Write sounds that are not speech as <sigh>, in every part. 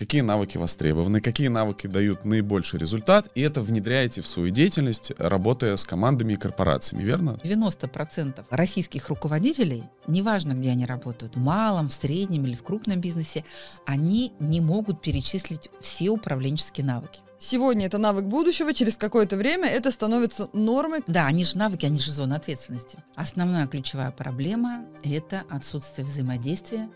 какие навыки востребованы, какие навыки дают наибольший результат, и это внедряете в свою деятельность, работая с командами и корпорациями, верно? 90% российских руководителей, неважно, где они работают, в малом, в среднем или в крупном бизнесе, они не могут перечислить все управленческие навыки. Сегодня это навык будущего, через какое-то время это становится нормой. Да, они же навыки, они же зона ответственности. Основная ключевая проблема – это отсутствие взаимодействия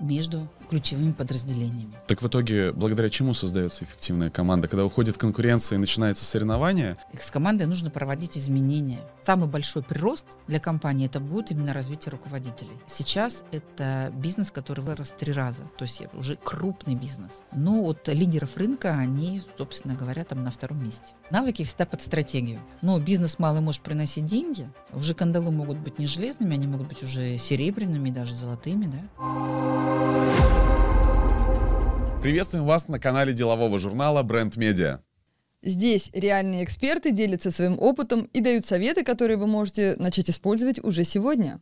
между ключевыми подразделениями. Так в итоге, благодаря чему создается эффективная команда? Когда уходит конкуренция и начинается соревнование? С командой нужно проводить изменения. Самый большой прирост для компании это будет именно развитие руководителей. Сейчас это бизнес, который вырос три раза, то есть уже крупный бизнес. Но от лидеров рынка они, собственно говоря, там на втором месте. Навыки всегда под стратегию. Но бизнес малый может приносить деньги, уже кандалы могут быть не железными, они могут быть уже серебряными, даже золотыми, да. Приветствуем вас на канале делового журнала Бренд Медиа. Здесь реальные эксперты делятся своим опытом и дают советы, которые вы можете начать использовать уже сегодня.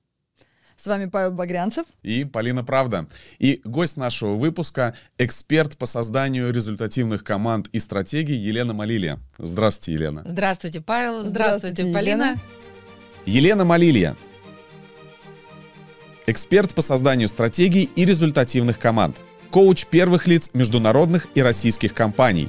С вами Павел Багрянцев и Полина Правда. И гость нашего выпуска – эксперт по созданию результативных команд и стратегий Елена Малилия. Здравствуйте, Елена. Здравствуйте, Павел. Здравствуйте, Здравствуйте Полина. Елена, Елена Малилия – эксперт по созданию стратегий и результативных команд, коуч первых лиц международных и российских компаний,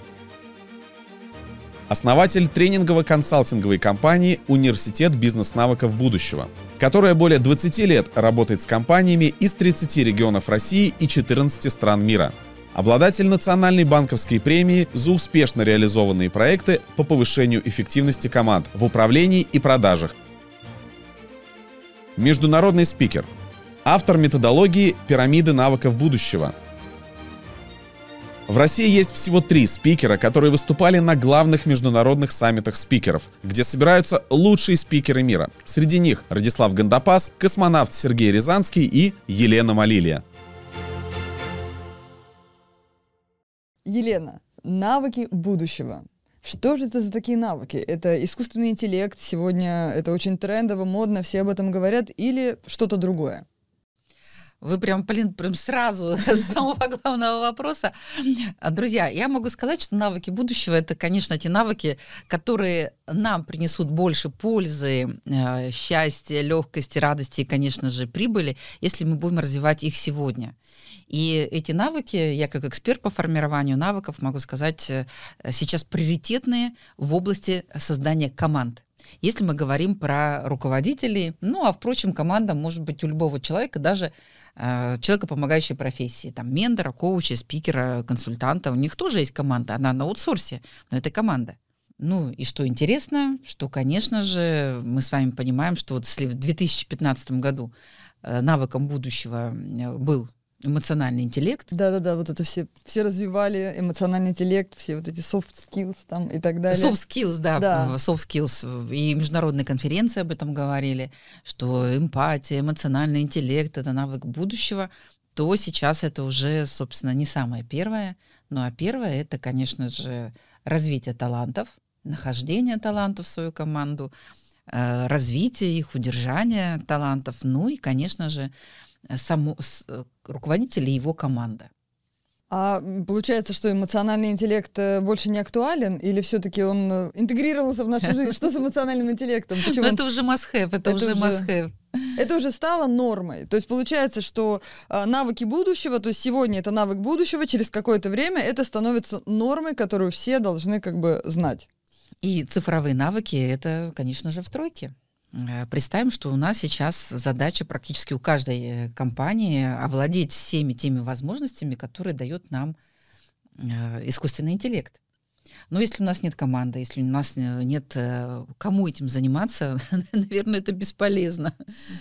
основатель тренингово-консалтинговой компании «Университет бизнес-навыков будущего», которая более 20 лет работает с компаниями из 30 регионов России и 14 стран мира. Обладатель национальной банковской премии за успешно реализованные проекты по повышению эффективности команд в управлении и продажах. Международный спикер – автор методологии «Пирамиды навыков будущего». В России есть всего три спикера, которые выступали на главных международных саммитах спикеров, где собираются лучшие спикеры мира. Среди них Радислав Гандапас, космонавт Сергей Рязанский и Елена Малилия. Елена, навыки будущего. Что же это за такие навыки? Это искусственный интеллект, сегодня это очень трендово, модно, все об этом говорят, или что-то другое? Вы прям, блин, прям сразу <laughs> с самого главного вопроса. Друзья, я могу сказать, что навыки будущего — это, конечно, те навыки, которые нам принесут больше пользы, э, счастья, легкости, радости и, конечно же, прибыли, если мы будем развивать их сегодня. И эти навыки, я как эксперт по формированию навыков могу сказать, э, сейчас приоритетные в области создания команд если мы говорим про руководителей. Ну, а, впрочем, команда может быть у любого человека, даже Э, человека, помогающей профессии, там, ментора, коуча, спикера, консультанта. У них тоже есть команда, она на аутсорсе, но это команда. Ну и что интересно, что, конечно же, мы с вами понимаем, что вот если в 2015 году э, навыком будущего э, был Эмоциональный интеллект. Да-да-да, вот это все, все развивали, эмоциональный интеллект, все вот эти soft skills там и так далее. Soft skills, да, да. soft skills. И международные конференции об этом говорили, что эмпатия, эмоциональный интеллект — это навык будущего, то сейчас это уже, собственно, не самое первое. Ну а первое — это, конечно же, развитие талантов, нахождение талантов в свою команду, э, развитие их, удержание талантов, ну и, конечно же, само, э, руководитель и его команда. А получается, что эмоциональный интеллект э, больше не актуален, или все-таки он э, интегрировался в нашу жизнь? Что с эмоциональным интеллектом? Ну, Почему это он... уже must-have, это, это уже must-have. Это уже стало нормой. То есть получается, что э, навыки будущего, то есть сегодня это навык будущего, через какое-то время это становится нормой, которую все должны как бы знать. И цифровые навыки, это, конечно же, в тройке. Э, представим, что у нас сейчас задача практически у каждой э, компании овладеть всеми теми возможностями, которые дает нам э, искусственный интеллект. Но если у нас нет команды, если у нас нет кому этим заниматься, <laughs> наверное, это бесполезно.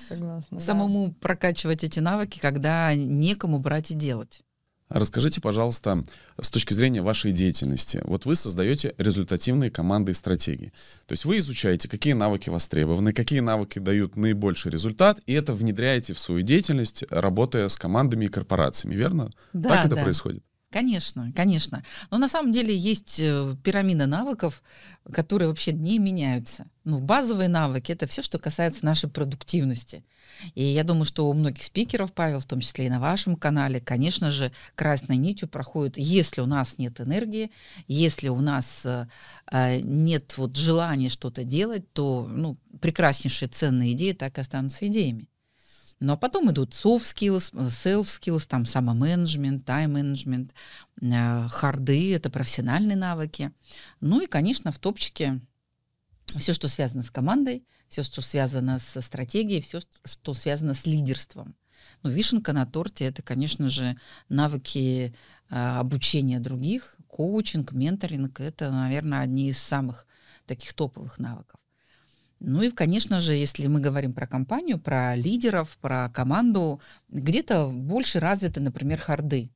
Согласна. Самому да. прокачивать эти навыки, когда некому брать и делать. Расскажите, пожалуйста, с точки зрения вашей деятельности. Вот вы создаете результативные команды и стратегии. То есть вы изучаете, какие навыки востребованы, какие навыки дают наибольший результат, и это внедряете в свою деятельность, работая с командами и корпорациями, верно? Да, так это да. происходит? Конечно, конечно. Но на самом деле есть э, пирамида навыков, которые вообще не меняются. Ну, базовые навыки — это все, что касается нашей продуктивности. И я думаю, что у многих спикеров, Павел, в том числе и на вашем канале, конечно же, красной нитью проходит, если у нас нет энергии, если у нас э, э нет вот желания что-то делать, то ну, прекраснейшие ценные идеи так и останутся идеями. Но потом идут soft skills, self skills, там самоменеджмент, тайм-менеджмент, э, харды, это профессиональные навыки. Ну и, конечно, в топчике все, что связано с командой, все, что связано со стратегией, все, что связано с лидерством. Ну, вишенка на торте – это, конечно же, навыки э, обучения других, коучинг, менторинг – это, наверное, одни из самых таких топовых навыков. Ну и, конечно же, если мы говорим про компанию, про лидеров, про команду, где-то больше развиты, например, харды.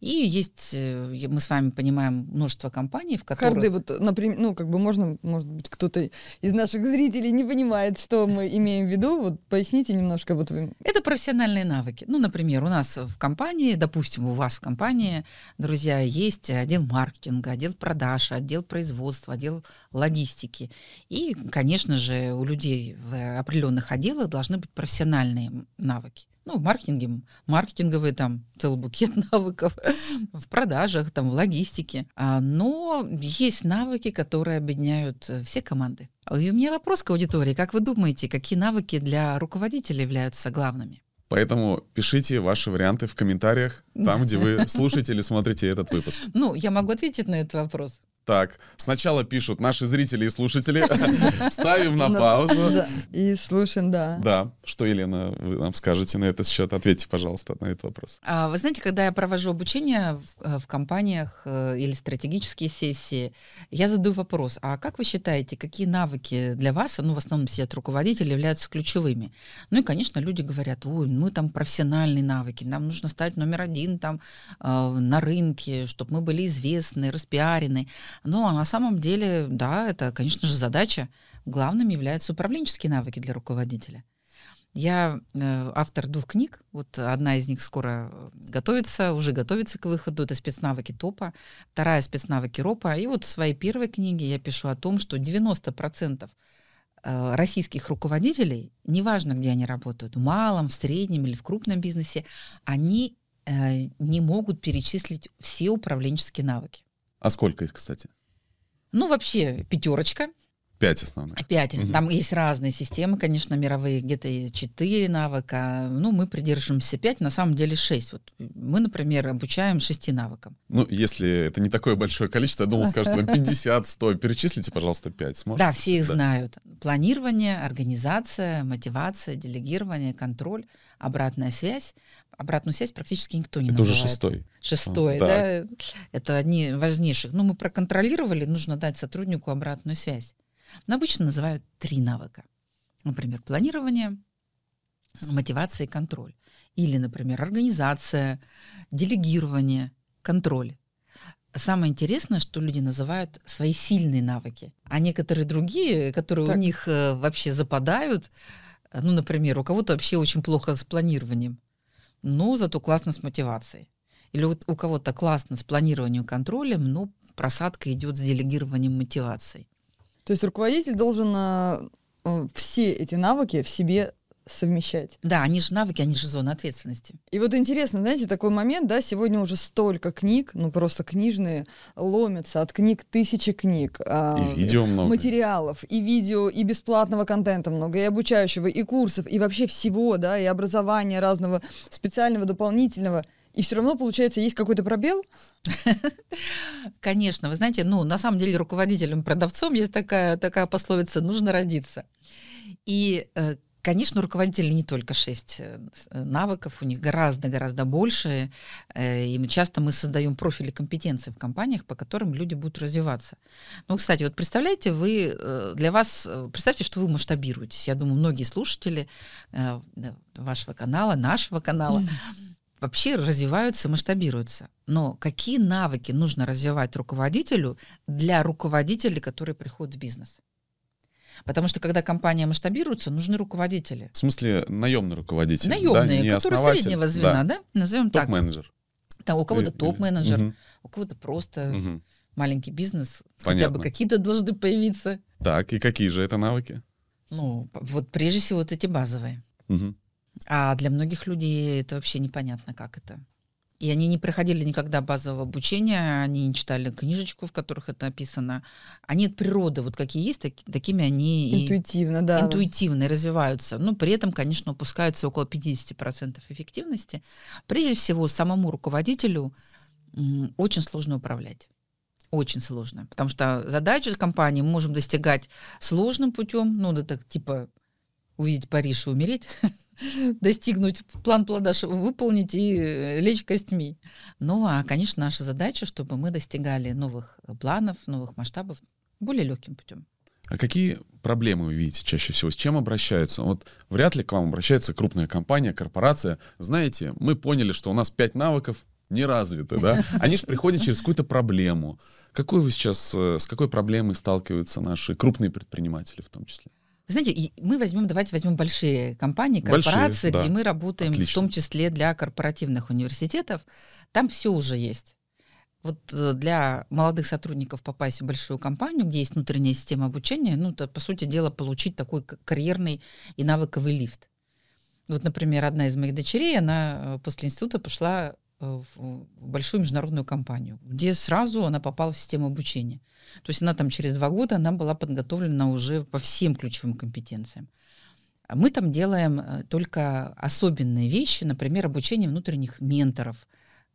И есть, э, мы с вами понимаем, множество компаний, в которых... Харды, вот, например, ну, как бы можно, может быть, кто-то из наших зрителей не понимает, что мы имеем в виду. Вот поясните немножко. Вот вы... Это профессиональные навыки. Ну, например, у нас в компании, допустим, у вас в компании, друзья, есть отдел маркетинга, отдел продаж, отдел производства, отдел логистики. И, конечно же, у людей в определенных отделах должны быть профессиональные навыки ну, в маркетинге, маркетинговые там целый букет <laughs> навыков, в продажах, там, в логистике. А, Но есть навыки, которые объединяют э, все команды. И у меня вопрос к аудитории. Как вы думаете, какие навыки для руководителя являются главными? Поэтому пишите ваши варианты в комментариях, там, где вы <laughs> слушаете или смотрите этот выпуск. Ну, я могу ответить на этот вопрос так. Сначала пишут наши зрители и слушатели. <laughs> Ставим на ну, паузу. И слушаем, да. Да. Что, Елена, вы нам скажете на этот счет? Ответьте, пожалуйста, на этот вопрос. А, вы знаете, когда я провожу обучение в э, компаниях э, или стратегические сессии, я задаю вопрос, а как вы считаете, какие навыки для вас, ну, в основном все от являются ключевыми? Ну и, конечно, люди говорят, ой, мы ну, там профессиональные навыки, нам нужно стать номер один там э, на рынке, чтобы мы были известны, распиарены. Ну, а на самом деле, да, это, конечно же, задача. Главным являются управленческие навыки для руководителя. Я э, автор двух книг. Вот одна из них скоро э, готовится, уже готовится к выходу. Это спецнавыки топа, вторая спецнавыки ропа. И вот в своей первой книге я пишу о том, что 90% э, российских руководителей, неважно, где они работают, в малом, в среднем или в крупном бизнесе, они не могут перечислить все управленческие навыки. А сколько их, кстати? Ну, вообще пятерочка. Пять основных. Пять. Угу. Там есть разные системы, конечно, мировые, где-то и четыре навыка. Ну, мы придерживаемся пять, на самом деле шесть. Вот мы, например, обучаем шести навыкам. Ну, если это не такое большое количество, я думал, скажете, там 50, 100. Перечислите, пожалуйста, пять. Сможете? Да, все их да. знают. Планирование, организация, мотивация, делегирование, контроль, обратная связь. Обратную связь практически никто не Это называет. уже шестой. Шестой, а, да. да. Это одни важнейших. Ну, мы проконтролировали, нужно дать сотруднику обратную связь. Но обычно называют три навыка. Например, планирование, мотивация и контроль. Или, например, организация, делегирование, контроль. Самое интересное, что люди называют свои сильные навыки, а некоторые другие, которые так. у них э, вообще западают, э, ну, например, у кого-то вообще очень плохо с планированием, но зато классно с мотивацией. Или вот у кого-то классно с планированием и контролем, но просадка идет с делегированием мотивацией. То есть руководитель должен а, э, все эти навыки в себе совмещать. Да, они же навыки, они же зона ответственности. И вот интересно, знаете, такой момент, да, сегодня уже столько книг, ну просто книжные ломятся, от книг тысячи книг. А, и э, видео много. Материалов, и видео, и бесплатного контента много, и обучающего, и курсов, и вообще всего, да, и образования разного специального, дополнительного – и все равно, получается, есть какой-то пробел? <laughs> Конечно, вы знаете, ну, на самом деле руководителем, продавцом есть такая, такая пословица «нужно родиться». И, э, конечно, руководители не только шесть э, э, навыков, у них гораздо-гораздо больше, и часто мы создаем профили компетенций в компаниях, по которым люди будут развиваться. Ну, кстати, вот представляете, вы для вас, представьте, что вы масштабируетесь. Я думаю, многие слушатели вашего канала, нашего канала, вообще развиваются, масштабируются. Но какие навыки нужно развивать руководителю для руководителей, которые приходят в бизнес? Потому что когда компания масштабируется, нужны руководители. В смысле, наемные руководители? Наемные, да? которые среднего звена, да? да? Назовем так. Топ-менеджер. Там, у кого-то топ-менеджер, угу. у кого-то просто угу. маленький бизнес. Понятно. Хотя бы какие-то должны появиться. Так, и какие же это навыки? Ну, вот прежде всего вот эти базовые. Угу. А для многих людей это вообще непонятно, как это. И они не проходили никогда базового обучения, они не читали книжечку, в которых это описано. Они от природы, вот какие есть, так, такими они интуитивно, и, да. интуитивно развиваются. Но ну, при этом, конечно, упускаются около 50% эффективности. Прежде всего, самому руководителю очень сложно управлять. Очень сложно. Потому что задачи компании мы можем достигать сложным путем, ну, это типа увидеть Париж и умереть. <laughs> достигнуть, план плода выполнить и э, лечь костьми. Ну, а, конечно, наша задача, чтобы мы достигали новых планов, новых масштабов более легким путем. А какие проблемы вы видите чаще всего? С чем обращаются? Вот вряд ли к вам обращается крупная компания, корпорация. Знаете, мы поняли, что у нас пять навыков не развиты, да? <laughs> Они же приходят через какую-то проблему. Какую вы сейчас, э, с какой проблемой сталкиваются наши крупные предприниматели в том числе? Знаете, мы возьмем, давайте возьмем большие компании, корпорации, большие, да. где мы работаем, Отлично. в том числе для корпоративных университетов. Там все уже есть. Вот э, для молодых сотрудников попасть в большую компанию, где есть внутренняя система обучения, ну, это, по сути дела, получить такой карьерный и навыковый лифт. Вот, например, одна из моих дочерей, она э, после института пошла Э, в большую международную компанию, где сразу она попала в систему обучения. То есть она там через два года, она была подготовлена уже по всем ключевым компетенциям. А мы там делаем э, только особенные вещи, например, обучение внутренних менторов,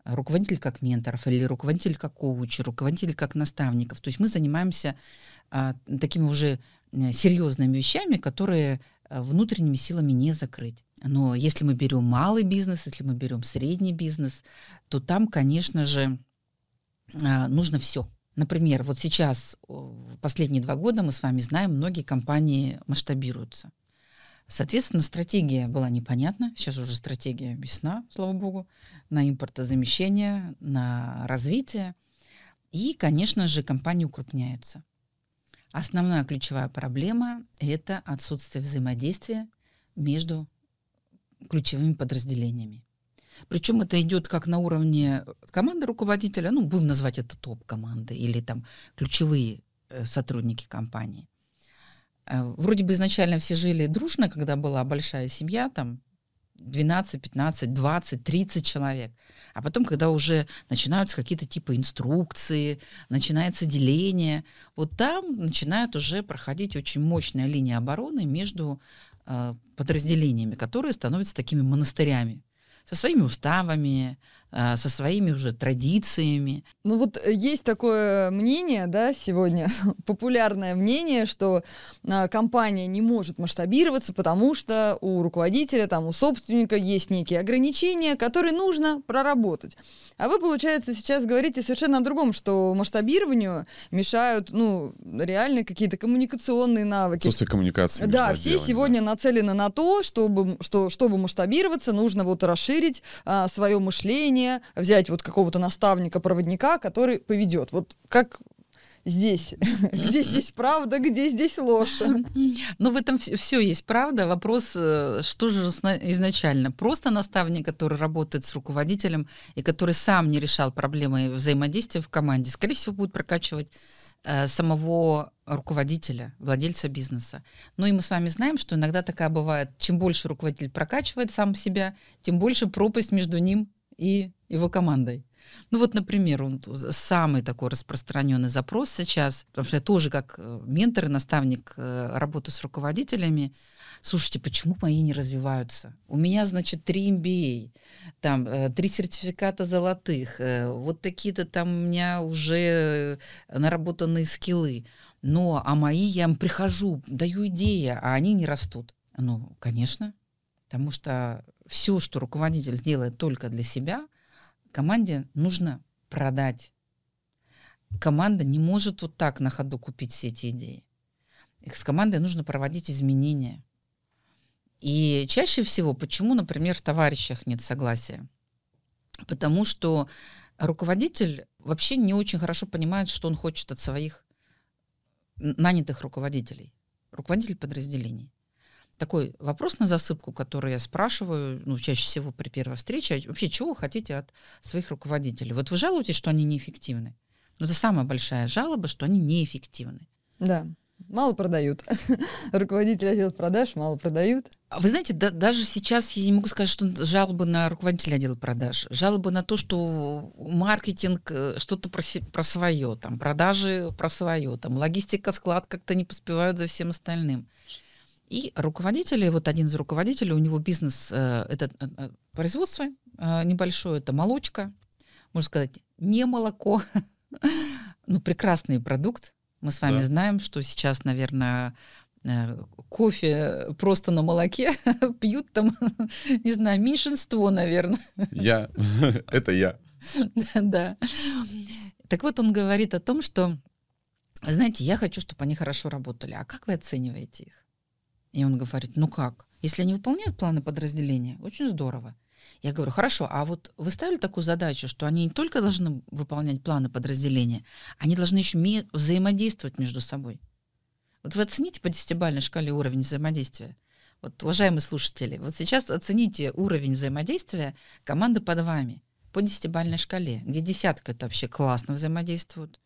руководитель как менторов или руководитель как коуч, руководитель как наставников. То есть мы занимаемся а, такими уже э, серьезными вещами, которые внутренними силами не закрыть. Но если мы берем малый бизнес, если мы берем средний бизнес, то там, конечно же, а, нужно все. Например, вот сейчас, в последние два года, мы с вами знаем, многие компании масштабируются. Соответственно, стратегия была непонятна. Сейчас уже стратегия ясна, слава богу, на импортозамещение, на развитие. И, конечно же, компании укрупняются. Основная ключевая проблема – это отсутствие взаимодействия между ключевыми подразделениями. Причем это идет как на уровне команды руководителя, ну, будем назвать это топ-команды или там ключевые э, сотрудники компании. Э, вроде бы изначально все жили дружно, когда была большая семья, там 12, 15, 20, 30 человек. А потом, когда уже начинаются какие-то типа инструкции, начинается деление, вот там начинает уже проходить очень мощная линия обороны между а, подразделениями, которые становятся такими монастырями со своими уставами, Э, со своими уже традициями. Ну вот э, есть такое мнение, да, сегодня <laughs> популярное мнение, что а, компания не может масштабироваться, потому что у руководителя, там, у собственника есть некие ограничения, которые нужно проработать. А вы, получается, сейчас говорите совершенно о другом, что масштабированию мешают, ну, реально какие-то коммуникационные навыки. Отсутствие коммуникации. Да, все сегодня да. нацелены на то, чтобы, что, чтобы масштабироваться, нужно вот расширить а, свое мышление, обучение, взять вот какого-то наставника, проводника, который поведет. Вот как здесь? <laughs> Где здесь правда, где здесь ложь? Ну, в этом все есть правда. Вопрос, э, что же изначально? Просто наставник, который работает с руководителем и который сам не решал проблемы взаимодействия в команде, скорее всего, будет прокачивать э, самого руководителя, владельца бизнеса. Ну и мы с вами знаем, что иногда такая бывает, чем больше руководитель прокачивает сам себя, тем больше пропасть между ним и его командой. Ну вот, например, он самый такой распространенный запрос сейчас, потому что я тоже как э, ментор и наставник э, работаю с руководителями. Слушайте, почему мои не развиваются? У меня, значит, три MBA, там, э, три сертификата золотых, вот такие-то там у меня уже наработанные скиллы. Но а мои я им прихожу, даю идеи, а они не растут. Ну, конечно, потому что все, что руководитель сделает только для себя, команде нужно продать. Команда не может вот так на ходу купить все эти идеи. с командой нужно проводить изменения. И чаще всего, почему, например, в товарищах нет согласия? Потому что руководитель вообще не очень хорошо понимает, что он хочет от своих нанятых руководителей, руководителей подразделений такой вопрос на засыпку, который я спрашиваю, ну, чаще всего при первой встрече, «А вообще, чего вы хотите от своих руководителей? Вот вы жалуетесь, что они неэффективны. Но ну, это самая большая жалоба, что они неэффективны. Да. Мало продают. <laughs> Руководитель отдела продаж мало продают. А вы знаете, да, даже сейчас я не могу сказать, что жалобы на руководителя отдела продаж. Жалобы на то, что маркетинг э, что-то про, про свое, там, продажи про свое, там, логистика, склад как-то не поспевают за всем остальным. И руководители, вот один из руководителей, у него бизнес, э, это э, э, производство небольшое, это молочка, можно сказать, не молоко, <laughs> но ну, прекрасный продукт. Мы с вами да. знаем, что сейчас, наверное, кофе просто на молоке <laughs> пьют там, <laughs> не знаю, меньшинство, наверное. Я. Это я. Да. Так вот, он говорит о том, что, знаете, я хочу, чтобы они хорошо работали. А как вы оцениваете их? И он говорит, ну как? Если они выполняют планы подразделения, очень здорово. Я говорю, хорошо, а вот вы ставили такую задачу, что они не только должны выполнять планы подразделения, они должны еще взаимодействовать между собой. Вот вы оцените по десятибалльной шкале уровень взаимодействия. Вот, уважаемые слушатели, вот сейчас оцените уровень взаимодействия команды под вами по десятибалльной шкале, где десятка это вообще классно взаимодействуют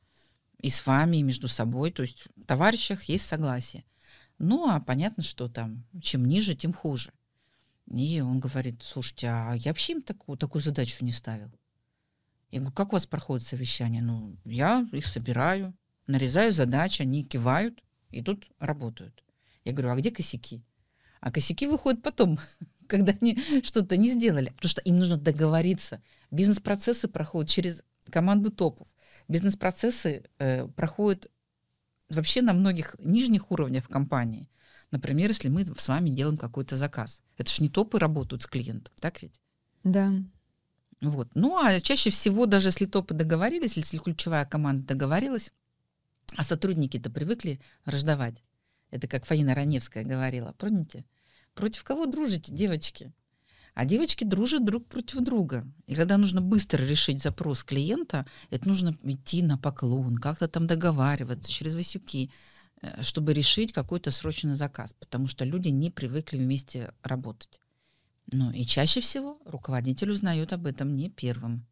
и с вами, и между собой, то есть в товарищах есть согласие – ну, а понятно, что там чем ниже, тем хуже. И он говорит, слушайте, а я вообще им такую, такую задачу не ставил. Я говорю, как у вас проходит совещание? Ну, я их собираю, нарезаю задачи, они кивают, и тут работают. Я говорю, а где косяки? А косяки выходят потом, <laughs> когда они что-то не сделали. Потому что им нужно договориться. Бизнес-процессы проходят через команду топов. Бизнес-процессы э, проходят вообще на многих нижних уровнях компании. Например, если мы с вами делаем какой-то заказ. Это ж не топы работают с клиентом, так ведь? Да. Вот. Ну, а чаще всего, даже если топы договорились, если ключевая команда договорилась, а сотрудники-то привыкли рождавать. Это как Фаина Раневская говорила, помните? Против кого дружите, девочки? А девочки дружат друг против друга. И когда нужно быстро решить запрос клиента, это нужно идти на поклон, как-то там договариваться через васюки, э, чтобы решить какой-то срочный заказ, потому что люди не привыкли вместе работать. Ну и чаще всего руководитель узнает об этом не первым.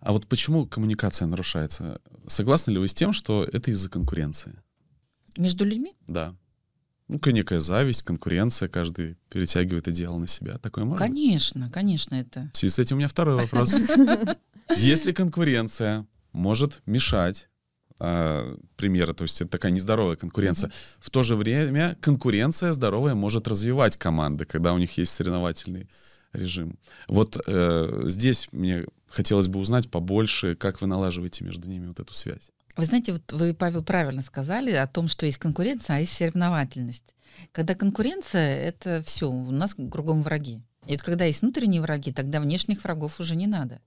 А вот почему коммуникация нарушается? Согласны ли вы с тем, что это из-за конкуренции? Между людьми? Да ну, некая зависть, конкуренция, каждый перетягивает идеал на себя. Такое может Конечно, быть? конечно, это... В связи с этим у меня второй вопрос. <laughs> Если конкуренция может мешать а, примеры, то есть это такая нездоровая конкуренция. В то же время конкуренция здоровая может развивать команды, когда у них есть соревновательный режим. Вот э, здесь мне хотелось бы узнать побольше, как вы налаживаете между ними вот эту связь. Вы знаете, вот вы, Павел, правильно сказали о том, что есть конкуренция, а есть соревновательность. Когда конкуренция, это все, у нас кругом враги. И вот когда есть внутренние враги, тогда внешних врагов уже не надо.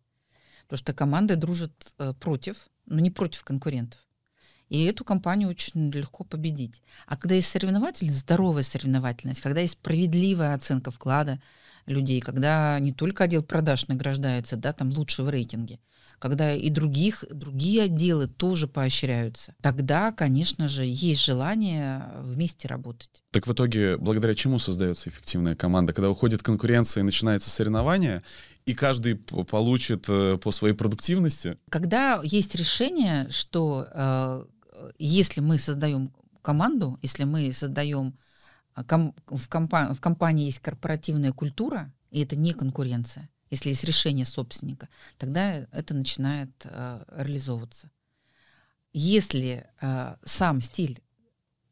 Потому что команды дружат э, против, но не против конкурентов. И эту компанию очень легко победить. А когда есть соревновательность, здоровая соревновательность, когда есть справедливая оценка вклада людей, когда не только отдел продаж награждается, да, там лучше в рейтинге – когда и других, другие отделы тоже поощряются, тогда, конечно же, есть желание вместе работать. Так в итоге, благодаря чему создается эффективная команда? Когда уходит конкуренция и начинается соревнование, и каждый получит э, по своей продуктивности? Когда есть решение, что э, если мы создаем команду, если мы создаем э, в компании есть корпоративная культура, и это не конкуренция, если есть решение собственника, тогда это начинает э, реализовываться. Если э, сам стиль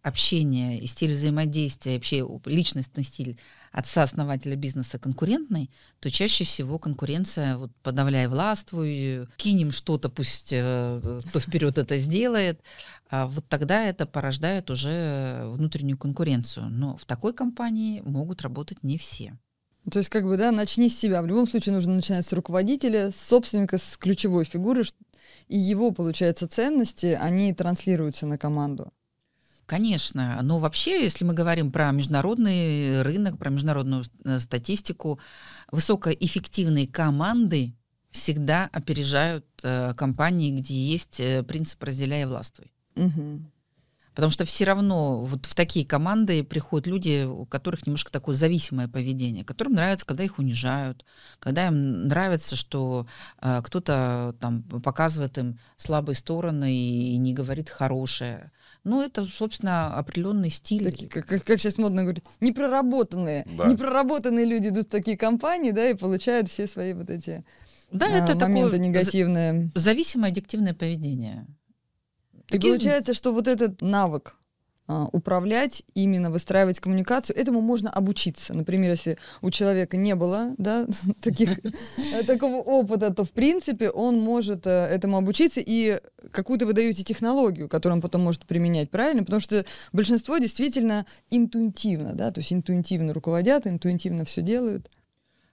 общения и стиль взаимодействия, вообще личностный стиль отца-основателя бизнеса конкурентный, то чаще всего конкуренция, вот подавляй властвуй, кинем что-то, пусть э, кто вперед это сделает, а вот тогда это порождает уже внутреннюю конкуренцию. Но в такой компании могут работать не все. То есть, как бы, да, начни с себя. В любом случае нужно начинать с руководителя, с собственника, с ключевой фигуры, и его, получается, ценности, они транслируются на команду. Конечно. Но вообще, если мы говорим про международный рынок, про международную э, статистику, высокоэффективные команды всегда опережают э, компании, где есть э, принцип «разделяй и властвуй». Угу. Потому что все равно вот в такие команды приходят люди, у которых немножко такое зависимое поведение, которым нравится, когда их унижают, когда им нравится, что э, кто-то там показывает им слабые стороны и, и не говорит хорошее. Ну, это, собственно, определенный стиль. Такие, как, как, как сейчас модно говорить, непроработанные. Да. Непроработанные люди идут в такие компании, да, и получают все свои вот эти да, а, это моменты такое негативные. Зависимое аддиктивное поведение. И получается, что вот этот навык а, управлять, именно выстраивать коммуникацию, этому можно обучиться. Например, если у человека не было да, <laughs> таких, э, такого опыта, то, в принципе, он может а, этому обучиться, и какую-то вы даете технологию, которую он потом может применять правильно, потому что большинство действительно интуитивно, да, то есть интуитивно руководят, интуитивно все делают.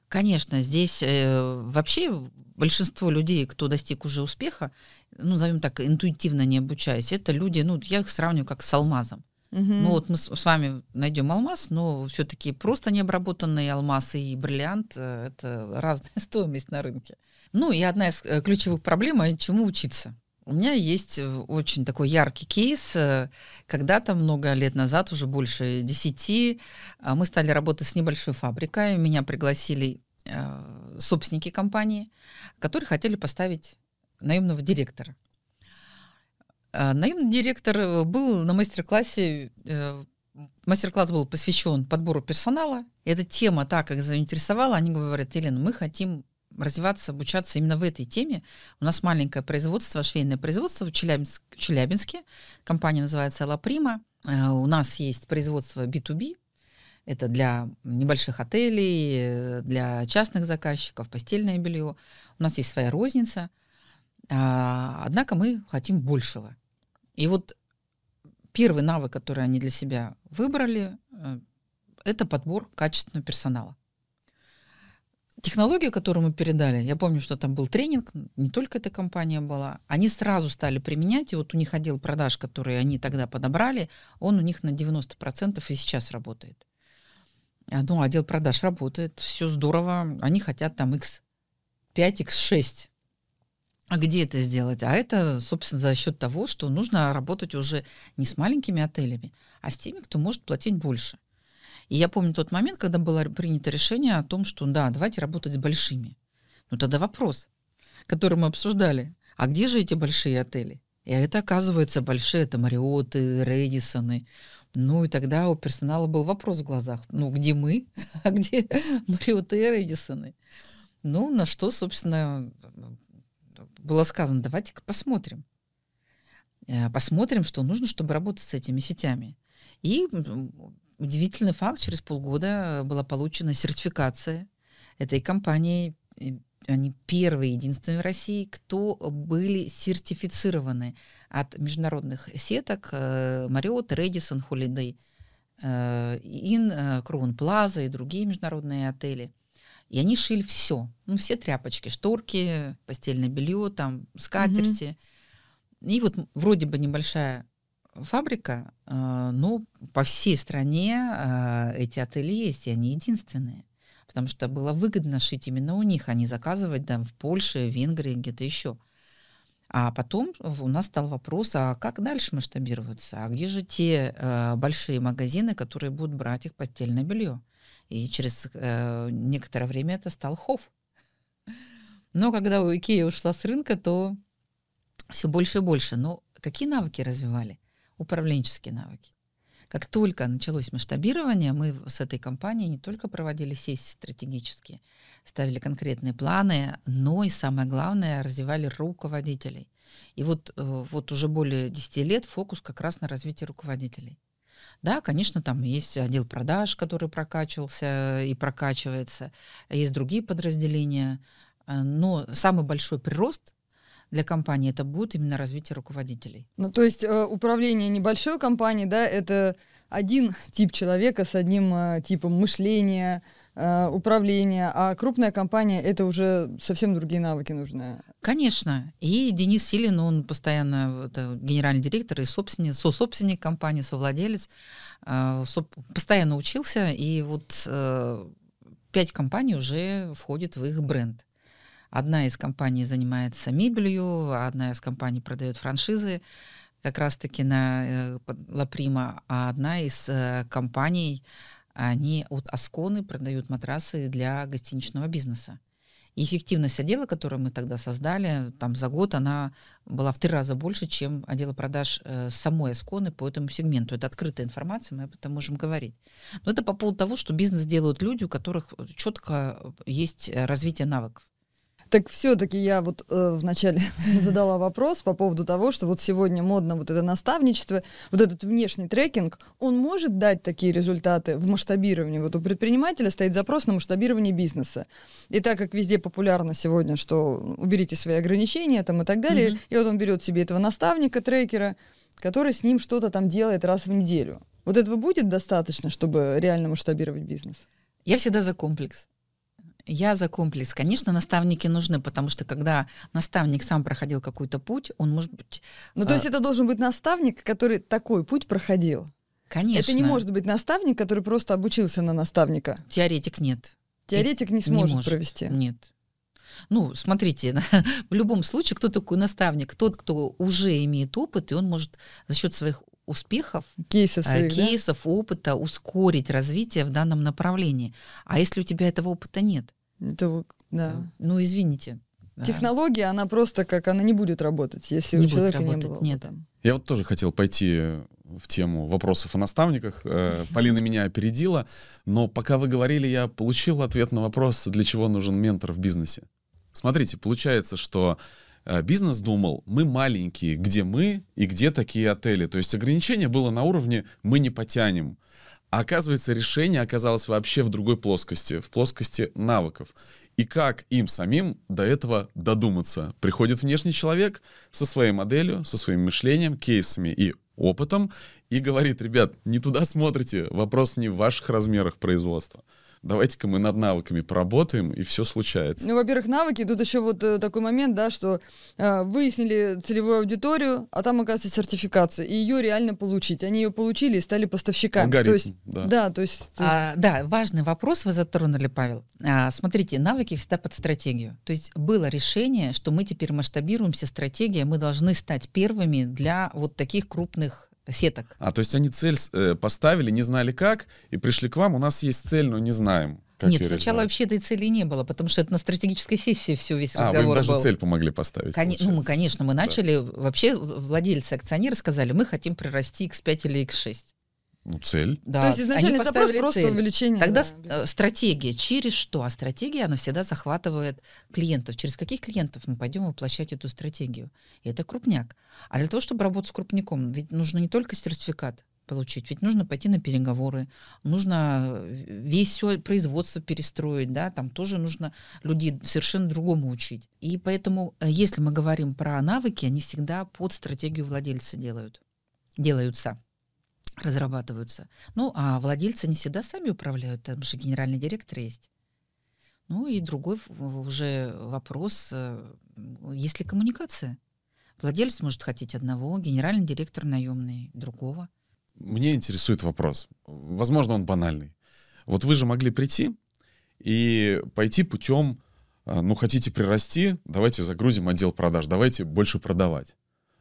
Конечно, здесь э, вообще большинство людей, кто достиг уже успеха, ну, назовем так, интуитивно не обучаясь, это люди, ну, я их сравниваю как с алмазом. Угу. Ну вот мы с, с вами найдем алмаз, но все-таки просто необработанный алмаз и бриллиант э, – это разная <laughs> стоимость на рынке. Ну и одна из э, ключевых проблем а – чему учиться. У меня есть э, очень такой яркий кейс. Когда-то много лет назад, уже больше десяти, а, мы стали работать с небольшой фабрикой. Меня пригласили собственники компании, которые хотели поставить наемного директора. А, наемный директор э, был на мастер-классе, э, мастер-класс был посвящен подбору персонала. И эта тема так как заинтересовала, они говорят, Елена, мы хотим развиваться, обучаться именно в этой теме. У нас маленькое производство, швейное производство в Челябинск, Челябинске. Компания называется «Ла Прима». Э, у нас есть производство B2B, это для небольших отелей, для частных заказчиков, постельное белье. У нас есть своя розница – а, однако мы хотим большего. И вот первый навык, который они для себя выбрали, э, это подбор качественного персонала. Технологию, которую мы передали, я помню, что там был тренинг, не только эта компания была, они сразу стали применять, и вот у них отдел продаж, который они тогда подобрали, он у них на 90% и сейчас работает. А, ну, отдел продаж работает, все здорово, они хотят там X5, X6 а где это сделать? А это, собственно, за счет того, что нужно работать уже не с маленькими отелями, а с теми, кто может платить больше. И я помню тот момент, когда было принято решение о том, что да, давайте работать с большими. Но ну, тогда вопрос, который мы обсуждали. А где же эти большие отели? И это, оказывается, большие, это Мариоты, Редисоны. Ну и тогда у персонала был вопрос в глазах. Ну, где мы? <laughs> А где <laughs> Мариоты и Редисоны? Ну, на что, собственно, было сказано, давайте-ка посмотрим. Э, посмотрим, что нужно, чтобы работать с этими сетями. И удивительный факт, через полгода э, была получена сертификация этой компании. Они первые, единственные в России, кто были сертифицированы от международных сеток э, Marriott, Redison, Holiday Inn, Crown Plaza и другие международные отели – и они шили все, ну все тряпочки, шторки, постельное белье, там скатерти. Угу. И вот вроде бы небольшая фабрика, э, но по всей стране э, эти отели есть, и они единственные. Потому что было выгодно шить именно у них, а не заказывать там в Польше, Венгрии, где-то еще. А потом у нас стал вопрос, а как дальше масштабироваться? А где же те э, большие магазины, которые будут брать их постельное белье? И через э, некоторое время это стал хов. Но когда у Икея ушла с рынка, то все больше и больше. Но какие навыки развивали? Управленческие навыки. Как только началось масштабирование, мы с этой компанией не только проводили сессии стратегические, ставили конкретные планы, но и самое главное, развивали руководителей. И вот, э, вот уже более 10 лет фокус как раз на развитии руководителей. Да, конечно, там есть отдел продаж, который прокачивался и прокачивается, есть другие подразделения, э, но самый большой прирост для компании это будет именно развитие руководителей. Ну, то есть э, управление небольшой компанией, да, это один тип человека с одним э, типом мышления, Э, управление, а крупная компания это уже совсем другие навыки нужны. Конечно. И Денис Силин, он постоянно это генеральный директор и собственник, со сособственник компании, совладелец, э, постоянно учился, и вот э, пять компаний уже входит в их бренд. Одна из компаний занимается мебелью, одна из компаний продает франшизы как раз-таки на Лаприма, а одна из компаний они от Асконы продают матрасы для гостиничного бизнеса. И эффективность отдела, который мы тогда создали, там за год она была в три раза больше, чем отдела продаж э, самой Асконы по этому сегменту. Это открытая информация, мы об этом можем говорить. Но это по поводу того, что бизнес делают люди, у которых э, четко э, есть развитие навыков. Так все-таки я вот э, вначале <laughs> задала вопрос по поводу того, что вот сегодня модно вот это наставничество, вот этот внешний трекинг, он может дать такие результаты в масштабировании? Вот у предпринимателя стоит запрос на масштабирование бизнеса. И так как везде популярно сегодня, что уберите свои ограничения там и так далее, mm-hmm. и вот он берет себе этого наставника, трекера, который с ним что-то там делает раз в неделю. Вот этого будет достаточно, чтобы реально масштабировать бизнес? Я всегда за комплекс. Я за комплекс. Конечно, наставники нужны, потому что когда наставник сам проходил какой-то путь, он может быть... Ну, то а, есть это должен быть наставник, который такой путь проходил? Конечно. Это не может быть наставник, который просто обучился на наставника. Теоретик нет. Теоретик не сможет не может. провести. Нет. Ну, смотрите, <laughs> в любом случае, кто такой наставник? Тот, кто уже имеет опыт, и он может за счет своих успехов, кейсов, э, своих, кейсов да? опыта ускорить развитие в данном направлении. А если у тебя этого опыта нет? Это, да. Ну, извините. Технология, она просто как, она не будет работать, если не у человека работать, не было нет. Я вот тоже хотел пойти э, в тему вопросов о наставниках. Э, Полина меня опередила, но пока вы говорили, я получил ответ на вопрос, для чего нужен ментор в бизнесе. Смотрите, получается, что э, бизнес думал, мы маленькие, где мы и где такие отели. То есть ограничение было на уровне «мы не потянем» оказывается, решение оказалось вообще в другой плоскости, в плоскости навыков. И как им самим до этого додуматься? Приходит внешний человек со своей моделью, со своим мышлением, кейсами и опытом и говорит, ребят, не туда смотрите, вопрос не в ваших размерах производства давайте-ка мы над навыками поработаем, и все случается. Ну, во-первых, навыки, тут еще вот э, такой момент, да, что э, выяснили целевую аудиторию, а там, оказывается, сертификация, и ее реально получить. Они ее получили и стали поставщиками. Алгоритм, то есть, да. да, то есть... Э, а, да, важный вопрос вы затронули, Павел. А, смотрите, навыки всегда под стратегию. То есть было решение, что мы теперь масштабируемся, стратегия, мы должны стать первыми для вот таких крупных сеток. А, то есть они цель э, поставили, не знали как, и пришли к вам, у нас есть цель, но не знаем. Как Нет, сначала вообще этой цели не было, потому что это на стратегической сессии все весь а, разговор вы им даже был. цель помогли поставить. Кон... Ну, мы, конечно, мы начали. Да. Вообще владельцы акционеры сказали, мы хотим прирасти X5 или X6 ну, цель. Да. То есть изначально Они запрос просто увеличение. Тогда да. Э, стратегия. Через что? А стратегия, она всегда захватывает клиентов. Через каких клиентов мы пойдем воплощать эту стратегию? И это крупняк. А для того, чтобы работать с крупняком ведь нужно не только сертификат, получить. Ведь нужно пойти на переговоры, нужно э, весь все производство перестроить, да, там тоже нужно людей совершенно другому учить. И поэтому, э, если мы говорим про навыки, они всегда под стратегию владельца делают, делаются разрабатываются. Ну, а владельцы не всегда сами управляют, там же генеральный директор есть. Ну и другой уже вопрос, э, есть ли коммуникация? Владелец может хотеть одного, генеральный директор наемный другого. Мне интересует вопрос. Возможно, он банальный. Вот вы же могли прийти и пойти путем, э, ну, хотите прирасти, давайте загрузим отдел продаж, давайте больше продавать.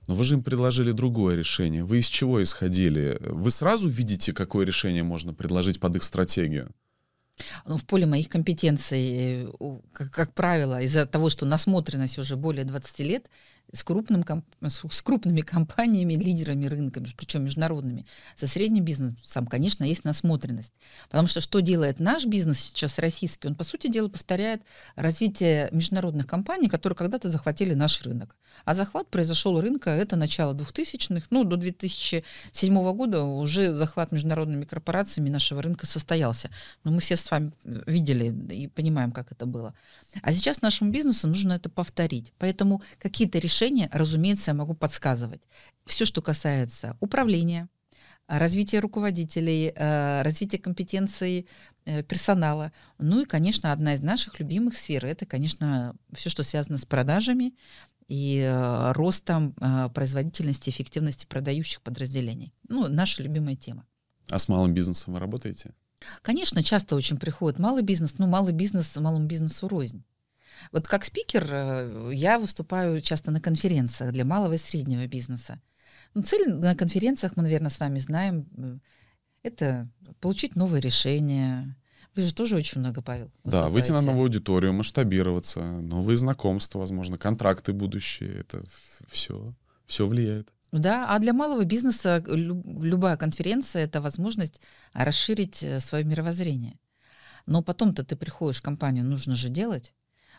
Но вы же им предложили другое решение. Вы из чего исходили? Вы сразу видите, какое решение можно предложить под их стратегию? Ну, в поле моих компетенций, э, как, как правило, из-за того, что насмотренность уже более 20 лет, с, крупным, с крупными компаниями, лидерами рынка, причем международными. Со средним бизнесом, конечно, есть насмотренность. Потому что что делает наш бизнес сейчас российский? Он, по сути дела, повторяет развитие международных компаний, которые когда-то захватили наш рынок. А захват произошел рынка, это начало 2000-х, ну, до 2007 года уже захват международными корпорациями нашего рынка состоялся. Но мы все с вами э, видели и понимаем, как это было. А сейчас нашему бизнесу нужно это повторить. Поэтому какие-то решения, разумеется, я могу подсказывать. Все, что касается управления, развития руководителей, э, развития компетенций э, персонала. Ну и, конечно, одна из наших любимых сфер – это, конечно, все, что связано с продажами и э, ростом производительности, эффективности продающих подразделений. Ну, наша любимая тема. А с малым бизнесом вы работаете? Конечно, часто очень приходит малый бизнес, но малый бизнес малому бизнесу рознь. Вот как спикер э, я выступаю часто на конференциях для малого и среднего бизнеса. Но ну, цель на конференциях, мы, наверное, с вами знаем, э, это получить новые решения. Вы же тоже очень много, Павел. Выступаете. Да, выйти на новую аудиторию, масштабироваться, новые знакомства, возможно, контракты будущие. Это все, все влияет. Да, а для малого бизнеса любая конференция это возможность расширить э, свое мировоззрение. Но потом-то ты приходишь в компанию, нужно же делать.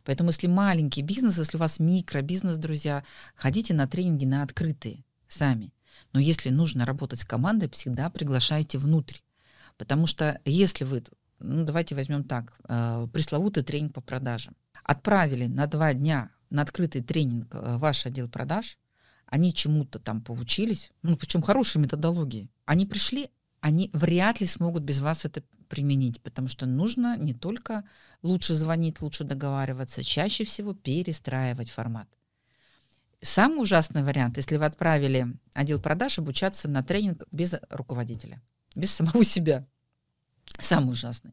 Поэтому если маленький бизнес, если у вас микробизнес, друзья, ходите на тренинги на открытые сами. Но если нужно работать с командой, всегда приглашайте внутрь. Потому что если вы, ну давайте возьмем так, э, пресловутый тренинг по продажам. Отправили на два дня на открытый тренинг э, ваш отдел продаж – они чему-то там поучились, ну, причем хорошей методологии. Они пришли, они вряд ли смогут без вас это применить, потому что нужно не только лучше звонить, лучше договариваться, чаще всего перестраивать формат. Самый ужасный вариант, если вы отправили отдел продаж обучаться на тренинг без руководителя, без самого себя. Самый ужасный.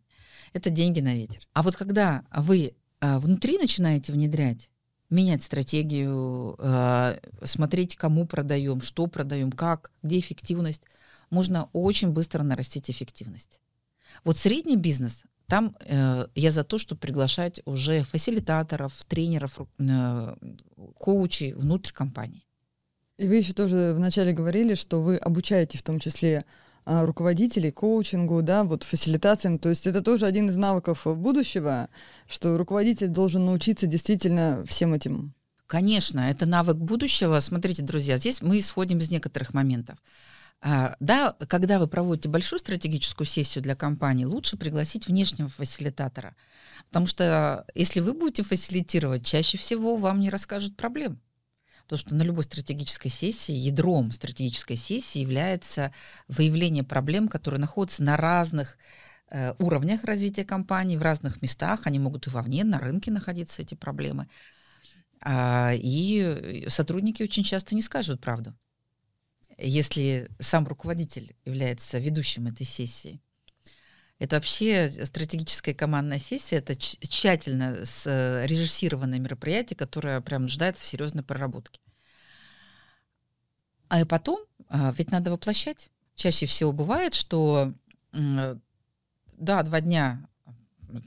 Это деньги на ветер. А вот когда вы э, внутри начинаете внедрять, менять стратегию, а, смотреть, кому продаем, что продаем, как, где эффективность. Можно очень быстро нарастить эффективность. Вот средний бизнес, там э, я за то, чтобы приглашать уже фасилитаторов, тренеров, э, коучей внутрь компании. И вы еще тоже вначале говорили, что вы обучаете в том числе а, руководителей, коучингу, да, вот фасилитациям. То есть это тоже один из навыков э, будущего, что руководитель должен научиться действительно всем этим. Конечно, это навык будущего. Смотрите, друзья, здесь мы исходим из некоторых моментов. А, да, когда вы проводите большую стратегическую сессию для компании, лучше пригласить внешнего фасилитатора. Потому что э, если вы будете фасилитировать, чаще всего вам не расскажут проблем. Потому что на любой стратегической сессии, ядром стратегической сессии является выявление проблем, которые находятся на разных э, уровнях развития компании, в разных местах. Они могут и вовне, на рынке находиться, эти проблемы. А, и сотрудники очень часто не скажут правду, если сам руководитель является ведущим этой сессии. Это вообще стратегическая командная сессия, это тщательно срежиссированное э, мероприятие, которое прям нуждается в серьезной проработке. А и потом, а, ведь надо воплощать. Чаще всего бывает, что да, два дня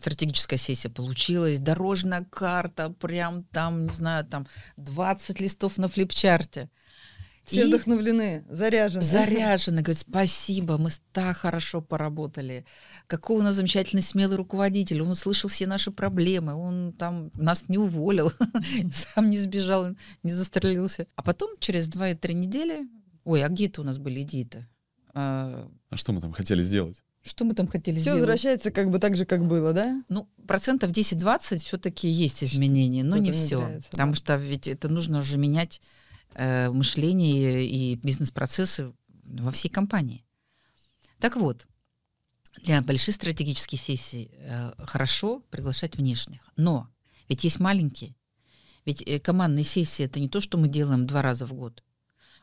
стратегическая сессия получилась, дорожная карта, прям там, не знаю, там 20 листов на флипчарте – все и... вдохновлены, заряжены. Заряжены, говорят, <laughs> спасибо, мы так хорошо поработали. Какой у нас замечательный смелый руководитель, он услышал все наши проблемы, он там нас не уволил, <laughs> сам не сбежал, не застрелился. А потом через 2-3 недели, ой, а где-то у нас были идеи-то? А... а что мы там хотели сделать? Что мы там хотели Все сделать? Все возвращается как бы так же, как было, да? Ну, процентов 10-20 все-таки есть изменения, но не все. Не потому да. что ведь это нужно уже менять Э, мышление и бизнес-процессы во всей компании. Так вот, для больших стратегических сессий э, хорошо приглашать внешних, но ведь есть маленькие. Ведь э, командные сессии это не то, что мы делаем два раза в год.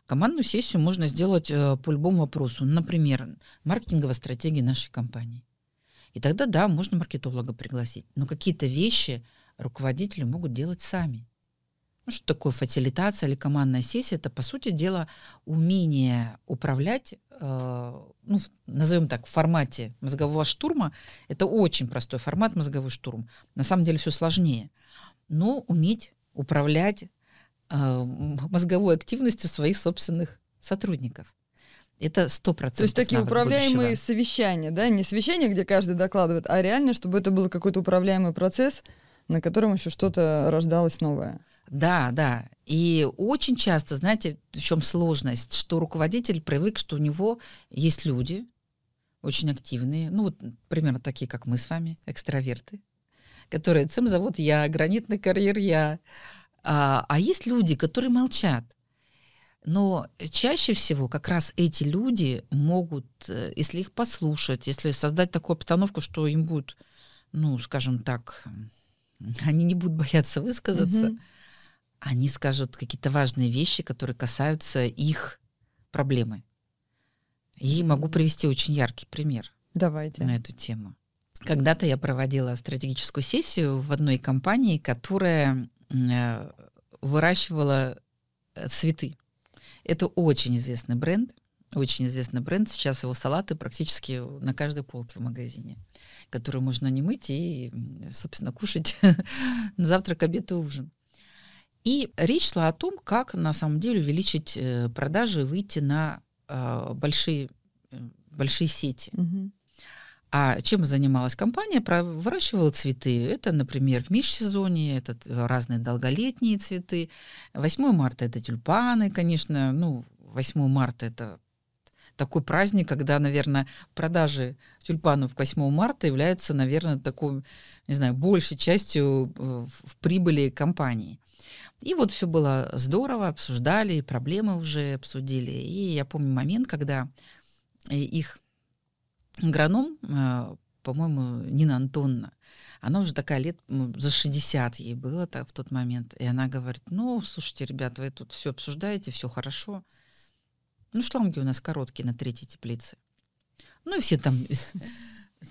Командную сессию можно сделать по любому вопросу. Например, маркетинговая стратегия нашей компании. И тогда, да, можно маркетолога пригласить. Но какие-то вещи руководители могут делать сами. Ну, что такое фасилитация или командная сессия? Это, по сути дела, умение управлять, э, ну, назовем так, в формате мозгового штурма. Это очень простой формат мозговой штурм. На самом деле все сложнее. Но уметь управлять э, мозговой активностью своих собственных сотрудников. Это сто процентов. То есть такие управляемые будущего. совещания, да, не совещания, где каждый докладывает, а реально, чтобы это был какой-то управляемый процесс, на котором еще что-то рождалось новое. Да, да. И очень часто, знаете, в чем сложность, что руководитель привык, что у него есть люди очень активные, ну вот примерно такие, как мы с вами, экстраверты, которые ЦИМ зовут я, гранитный карьер я. А, а есть люди, которые молчат. Но чаще всего как раз эти люди могут, э, если их послушать, если создать такую обстановку, что им будет, ну, скажем так, они не будут бояться высказаться, mm-hmm они скажут какие-то важные вещи, которые касаются их проблемы. И могу привести очень яркий пример Давайте. на эту тему. Когда-то я проводила стратегическую сессию в одной компании, которая э, выращивала э, цветы. Это очень известный бренд, очень известный бренд. Сейчас его салаты практически на каждой полке в магазине, которые можно не мыть и, собственно, кушать на <laughs> завтрак, обед и ужин. И речь шла о том, как на самом деле увеличить э, продажи и выйти на э, большие, э, большие сети. А чем занималась компания? Выращивала цветы. Это, например, в межсезонье, это разные долголетние цветы. 8 марта это тюльпаны, конечно. Ну, 8 марта это такой праздник, когда, наверное, продажи тюльпанов к 8 марта являются, наверное, такой, не знаю, большей частью в прибыли компании. И вот все было здорово, обсуждали, проблемы уже обсудили. И я помню момент, когда э, их граном, э, по-моему, Нина Антонна, она уже такая лет ну, за 60 ей было так, в тот момент. И она говорит, ну, слушайте, ребят, вы тут все обсуждаете, все хорошо. Ну, шланги у нас короткие на третьей теплице. Ну, и все там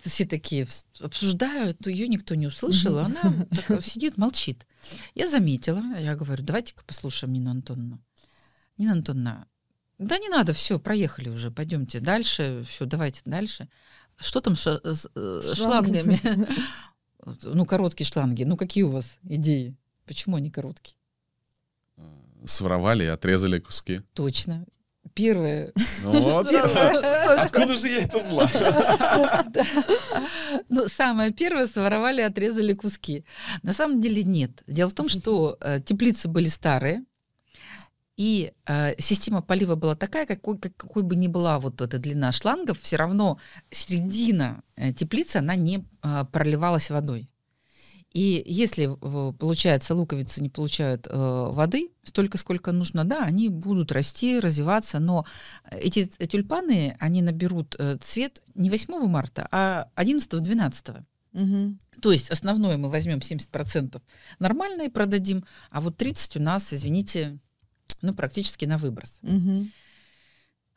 все такие обсуждают, ее никто не услышал, а она сидит, молчит. Я заметила, я говорю, давайте-ка послушаем Нину Антоновну. Нина Антоновна, да не надо, все, проехали уже, пойдемте дальше, все, давайте дальше. Что там э, с э, шлангами? <laughs> Ну, короткие шланги. Ну, какие у вас идеи? Почему они короткие? Своровали и отрезали куски. Точно первое. Ну, Откуда же я это знаю? Ну, самое первое, своровали, отрезали куски. На самом деле нет. Дело в том, что э, теплицы были старые, и э, система полива была такая, какой, какой бы ни была вот эта длина шлангов, все равно середина э, теплицы, она не э, проливалась водой. И если, получается, луковицы не получают э, воды столько, сколько нужно, да, они будут расти, развиваться, но эти тюльпаны, они наберут э, цвет не 8 марта, а 11-12. Угу. То есть основное мы возьмем 70% нормальное и продадим, а вот 30 у нас, извините, ну, практически на выброс. Угу.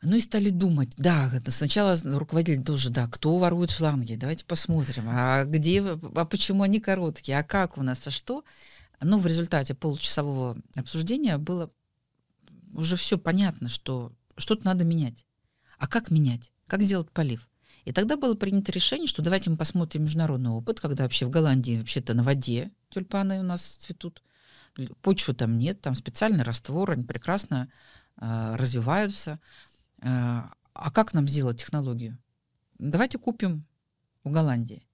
Ну и стали думать, да, сначала руководитель тоже, да, кто ворует шланги, давайте посмотрим, а где, а почему они короткие, а как у нас, а что? Но в результате получасового обсуждения было уже все понятно, что что-то надо менять. А как менять? Как сделать полив? И тогда было принято решение, что давайте мы посмотрим международный опыт, когда вообще в Голландии вообще-то на воде тюльпаны у нас цветут, почвы там нет, там специальный раствор, они прекрасно а, развиваются. Э, а как нам сделать технологию? Давайте купим в Голландии.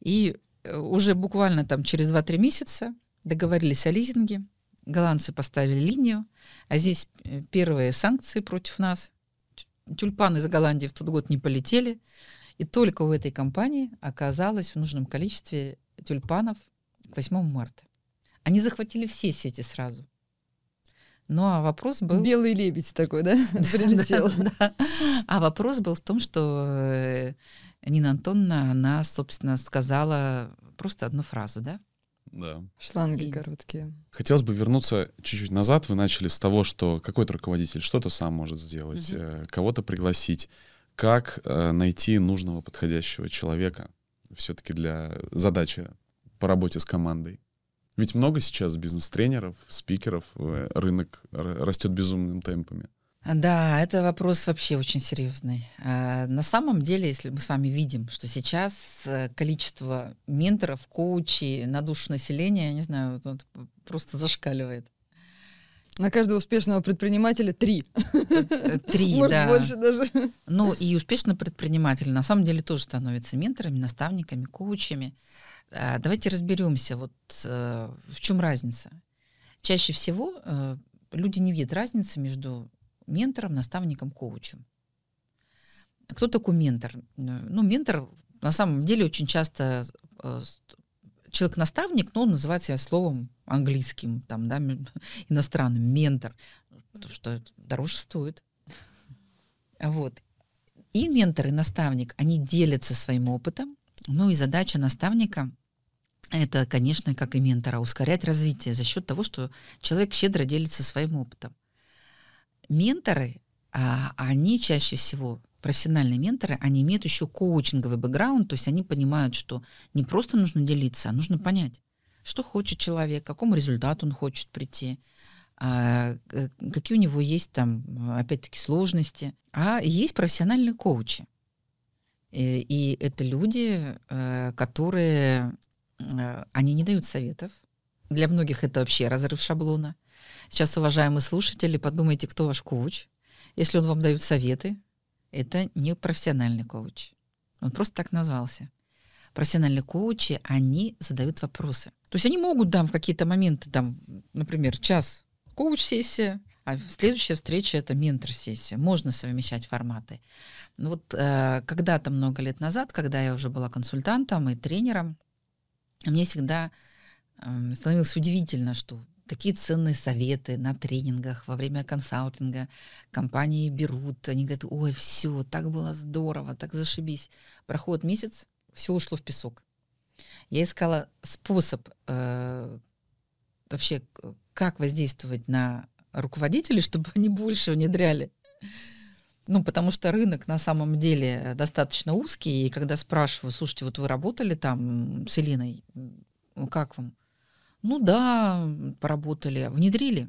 И э, уже буквально там через 2-3 месяца договорились о лизинге, голландцы поставили линию, а здесь э, первые санкции против нас. Тюльпаны из Голландии в тот год не полетели, и только у этой компании оказалось в нужном количестве тюльпанов к 8 марта. Они захватили все сети сразу – ну а вопрос был... Белый лебедь такой, да? <laughs> Прилетел. А вопрос был в том, что э, Нина Антоновна, она, собственно, сказала просто одну фразу, да? Да. Шланги и... короткие. Хотелось бы вернуться чуть-чуть назад. Вы начали с того, что какой-то руководитель что-то сам может сделать, угу. кого-то пригласить. Как э, найти нужного подходящего человека все-таки для задачи по работе с командой? Ведь много сейчас бизнес-тренеров, спикеров, э, рынок растет безумными темпами. Да, это вопрос вообще очень серьезный. А, на самом деле, если мы с вами видим, что сейчас э, количество менторов, коучей на душу населения, я не знаю, вот, просто зашкаливает. На каждого успешного предпринимателя три. Э, три, Может, да. больше даже. Ну, и успешный предприниматель на самом деле тоже становится менторами, наставниками, коучами. А, давайте разберемся, вот э, в чем разница. Чаще всего э, люди не видят разницы между ментором, наставником, коучем. Кто такой ментор? Ну, ментор на самом деле очень часто э, человек-наставник, но он называет себя словом английским, там, да, <laughs> иностранным, ментор, потому что дороже стоит. Вот. И ментор, и наставник, они делятся своим опытом, ну и задача наставника это, конечно, как и ментора, ускорять развитие за счет того, что человек щедро делится своим опытом. Менторы, а, они чаще всего, профессиональные менторы, они имеют еще коучинговый бэкграунд, то есть они понимают, что не просто нужно делиться, а нужно понять, что хочет человек, к какому результату он хочет прийти, а, какие у него есть там, опять-таки, сложности. А есть профессиональные коучи – Э, и, это люди, э, которые, э, они не дают советов. Для многих это вообще разрыв шаблона. Сейчас, уважаемые слушатели, подумайте, кто ваш коуч. Если он вам дает советы, это не профессиональный коуч. Он просто так назвался. Профессиональные коучи, они задают вопросы. То есть они могут там в какие-то моменты, там, например, час коуч-сессия, а следующая встреча — это ментор-сессия. Можно совмещать форматы. Ну вот э, когда-то много лет назад, когда я уже была консультантом и тренером, мне всегда э, становилось удивительно, что такие ценные советы на тренингах во время консалтинга компании берут, они говорят, ой, все, так было здорово, так зашибись. Проходит месяц, все ушло в песок. Я искала способ э, вообще, как воздействовать на руководителей, чтобы они больше внедряли. Ну, потому что рынок на самом деле достаточно узкий, и когда спрашиваю, слушайте, вот вы работали там с Элиной, как вам? Ну да, поработали, «А внедрили.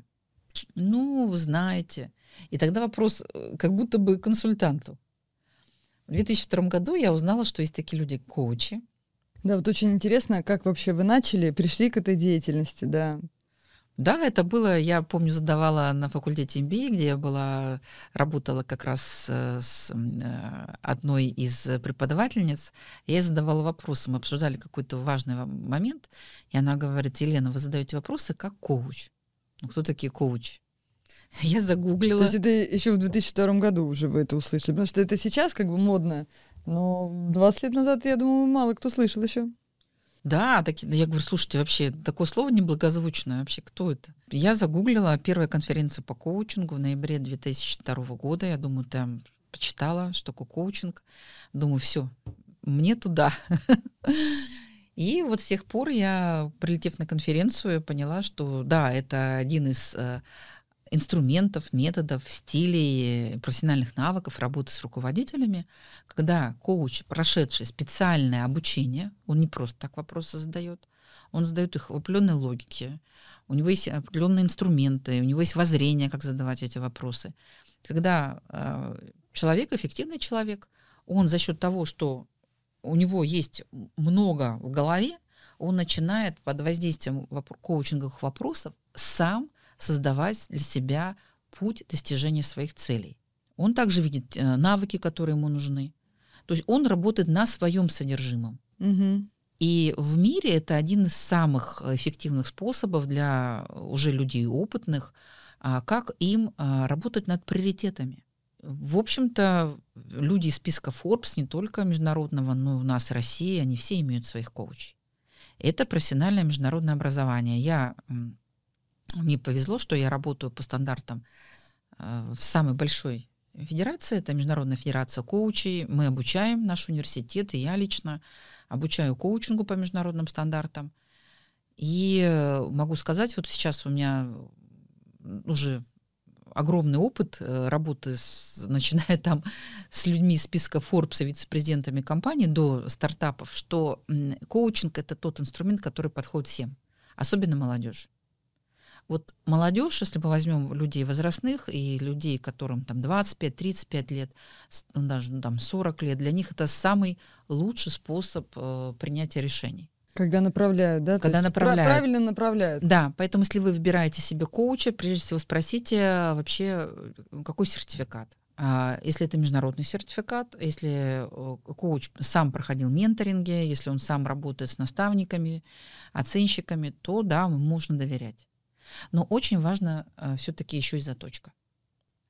Ну, вы знаете. И тогда вопрос э, как будто бы консультанту. В 2002 году я узнала, что есть такие люди коучи. Да, вот очень интересно, как вообще вы начали, пришли к этой деятельности, да. Да, это было, я помню, задавала на факультете MBA, где я была, работала как раз э, с э, одной из преподавательниц. Я ей задавала вопросы, мы обсуждали какой-то важный момент, и она говорит, Елена, вы задаете вопросы как коуч. Ну, кто такие коучи? <laughs> Я загуглила. То есть это еще в 2002 году уже вы это услышали, потому что это сейчас как бы модно, но 20 лет назад, я думаю, мало кто слышал еще. Да, так, я говорю, слушайте, вообще такое слово неблагозвучное, вообще кто это? Я загуглила первая конференция по коучингу в ноябре 2002 года, я думаю, там почитала, что такое коучинг, думаю, все, мне туда. <laughs> И вот с тех пор я, прилетев на конференцию, поняла, что да, это один из э, инструментов, методов, стилей, профессиональных навыков работы с руководителями, когда коуч, прошедший специальное обучение, он не просто так вопросы задает, он задает их в определенной логике, у него есть определенные инструменты, у него есть воззрение, как задавать эти вопросы. Когда э, человек, эффективный человек, он за счет того, что у него есть много в голове, он начинает под воздействием коучинговых вопросов сам создавать для себя путь достижения своих целей. Он также видит э, навыки, которые ему нужны. То есть он работает на своем содержимом. Угу. И в мире это один из самых эффективных способов для э, уже людей опытных, а, как им а, работать над приоритетами. В общем-то, люди из списка Forbes, не только международного, но и у нас в России, они все имеют своих коучей. Это профессиональное международное образование. Я мне повезло, что я работаю по стандартам э, в самой большой федерации, это Международная федерация коучей. Мы обучаем наш университет, и я лично обучаю коучингу по международным стандартам. И э, могу сказать, вот сейчас у меня уже огромный опыт э, работы, с, начиная там с людьми из списка Forbes и вице-президентами компаний до стартапов, что коучинг – это тот инструмент, который подходит всем, особенно молодежь. Вот молодежь, если мы возьмем людей возрастных и людей, которым там 25-35 лет, ну, даже ну, там 40 лет, для них это самый лучший способ э, принятия решений. Когда направляют, да? Когда направляют. Правильно направляют. Да, поэтому если вы выбираете себе коуча, прежде всего спросите а, вообще, э, какой сертификат. А, если это международный сертификат, если э, коуч сам проходил менторинги, если он сам работает с наставниками, оценщиками, то да, можно доверять. Но очень важно э, все-таки еще и заточка.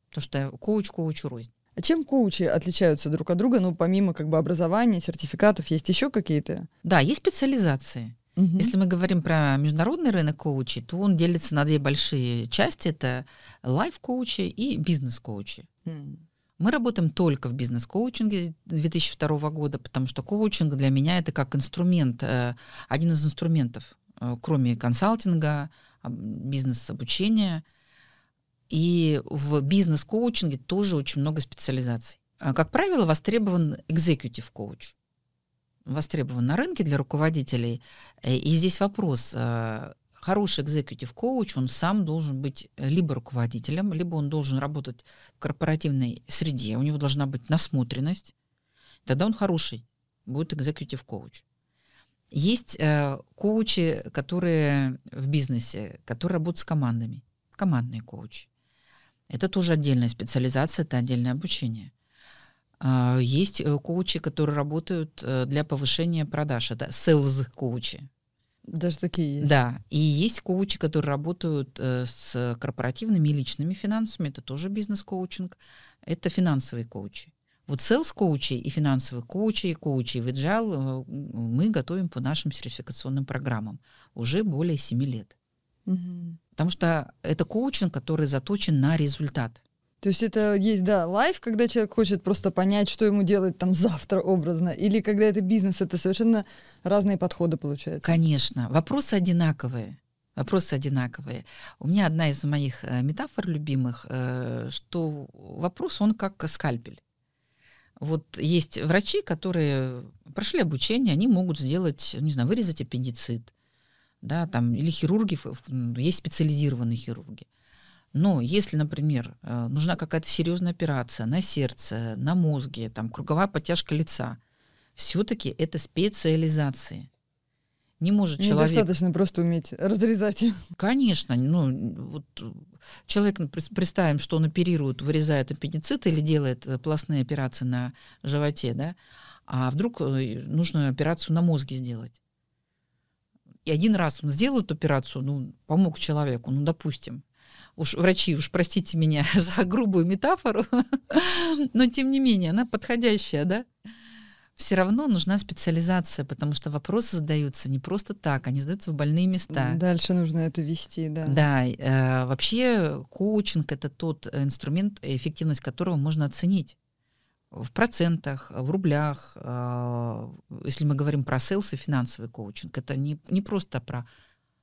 Потому что коуч коучу рознь. А чем коучи отличаются друг от друга? Ну, помимо как бы образования, сертификатов, есть еще какие-то? Да, есть специализации. Угу. Если мы говорим про международный рынок коучей, то он делится на две большие части. Это лайф-коучи и бизнес-коучи. Mm. Мы работаем только в бизнес-коучинге 2002 года, потому что коучинг для меня это как инструмент, э, один из инструментов, э, кроме консалтинга, бизнес-обучения. И в бизнес-коучинге тоже очень много специализаций. А, как правило, востребован экзекутив коуч. Востребован на рынке для руководителей. Э, и здесь вопрос, э, хороший экзекутив коуч, он сам должен быть либо руководителем, либо он должен работать в корпоративной среде, у него должна быть насмотренность, тогда он хороший, будет экзекутив коуч. Есть э, коучи, которые в бизнесе, которые работают с командами, командные коучи. Это тоже отдельная специализация, это отдельное обучение. А, э, есть коучи, которые работают э, для повышения продаж, это sales коучи. Даже такие есть. Да, и есть коучи, которые работают э, с корпоративными и личными финансами, это тоже бизнес-коучинг, это финансовые коучи. Вот sales коучи и финансовые коучи, и коучи в Agile э, мы готовим по нашим сертификационным программам уже более 7 лет. Угу. Потому что это коучинг, который заточен на результат. То есть это есть, да, лайф, когда человек хочет просто понять, что ему делать там завтра образно, или когда это бизнес, это совершенно разные подходы получаются. Конечно, вопросы одинаковые. Вопросы одинаковые. У меня одна из моих э, метафор любимых, э, что вопрос, он как скальпель. Вот есть врачи, которые прошли обучение, они могут сделать, не знаю, вырезать аппендицит, да, там, или хирурги, ну, есть специализированные хирурги. Но если, например, э, нужна какая-то серьезная операция на сердце, на мозге, там, круговая подтяжка лица, все-таки это специализации. Не может человек... Недостаточно просто уметь разрезать. Конечно. Ну, вот человек, ну, представим, что он оперирует, вырезает аппендицит или делает э, пластные операции на животе, да, а вдруг э, нужно операцию на мозге сделать. И один раз он сделал эту операцию, ну, помог человеку, ну, допустим, уж врачи, уж простите меня <laughs> за грубую метафору, <laughs> но тем не менее она подходящая, да? все равно нужна специализация, потому что вопросы задаются не просто так, они задаются в больные места. Дальше нужно это вести, да. Да, э, вообще коучинг это тот э, инструмент, эффективность которого можно оценить в процентах, в рублях. Э, если мы говорим про селс и финансовый коучинг, это не, не просто про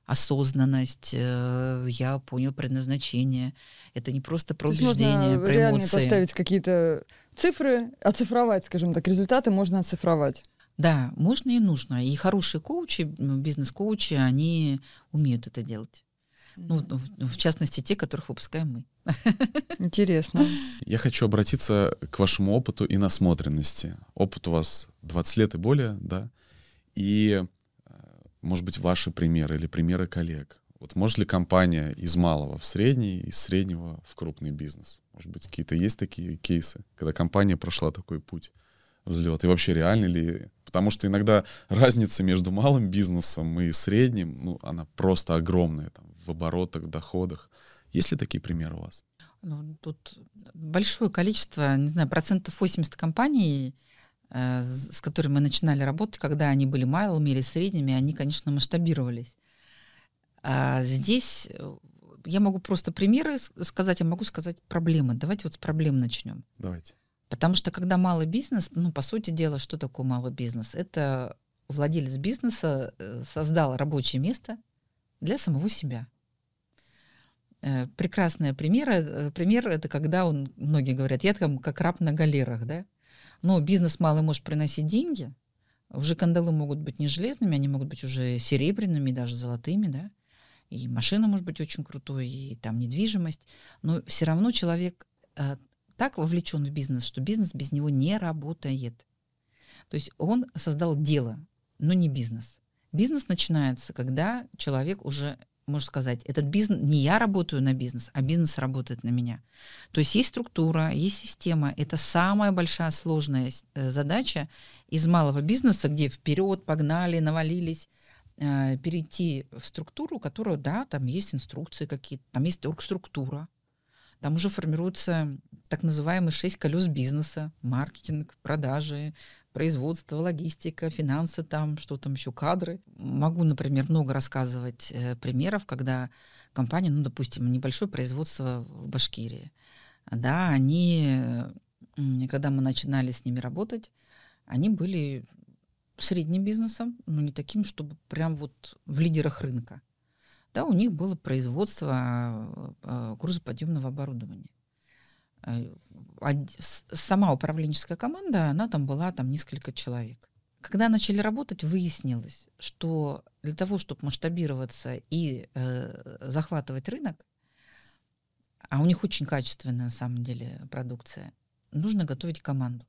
осознанность, э, я понял предназначение. Это не просто про убеждение, про эмоции. Можно поставить какие-то цифры оцифровать, скажем так, результаты можно оцифровать. Да, можно и нужно. И хорошие коучи, ну, бизнес-коучи, они умеют это делать. Ну, в, в частности, те, которых выпускаем мы. <laughs> Интересно. Я хочу обратиться к вашему опыту и насмотренности. Опыт у вас 20 лет и более, да? И, э, может быть, ваши примеры или примеры коллег. Вот может ли компания из малого в средний, из среднего в крупный бизнес? Может быть, какие-то есть такие кейсы, когда компания прошла такой путь? взлет? И вообще реально ли? Потому что иногда разница между малым бизнесом и средним, ну, она просто огромная там, в оборотах, в доходах. Есть ли такие примеры у вас? Ну, тут большое количество, не знаю, процентов 80 компаний, э, с которыми мы начинали работать, когда они были малыми или средними, они, конечно, масштабировались. А здесь я могу просто примеры сказать, я а могу сказать проблемы. Давайте вот с проблем начнем. Давайте. Потому что когда малый бизнес, ну, по сути дела, что такое малый бизнес? Это владелец бизнеса э, создал рабочее место для самого себя. Э, Прекрасный э, пример, пример это когда он, многие говорят, я там как раб на галерах, да? Но бизнес малый может приносить деньги, уже кандалы могут быть не железными, они могут быть уже серебряными, даже золотыми, да? и машина может быть очень крутой, и там недвижимость, но все равно человек э, так вовлечен в бизнес, что бизнес без него не работает. То есть он создал дело, но не бизнес. Бизнес начинается, когда человек уже можно сказать, этот бизнес, не я работаю на бизнес, а бизнес работает на меня. То есть есть структура, есть система. Это самая большая сложная э, задача из малого бизнеса, где вперед погнали, навалились, э, перейти в структуру, которую, да, там есть инструкции какие-то, там есть оргструктура, там уже формируются так называемые шесть колес бизнеса, маркетинг, продажи, производство, логистика, финансы там, что там еще, кадры. Могу, например, много рассказывать э, примеров, когда компания, ну, допустим, небольшое производство в Башкирии, да, они, когда мы начинали с ними работать, они были средним бизнесом, но не таким, чтобы прям вот в лидерах рынка. Да, у них было производство а, а, грузоподъемного оборудования. А, сама управленческая команда, она там была там несколько человек. Когда начали работать, выяснилось, что для того, чтобы масштабироваться и э, захватывать рынок, а у них очень качественная на самом деле продукция, нужно готовить команду.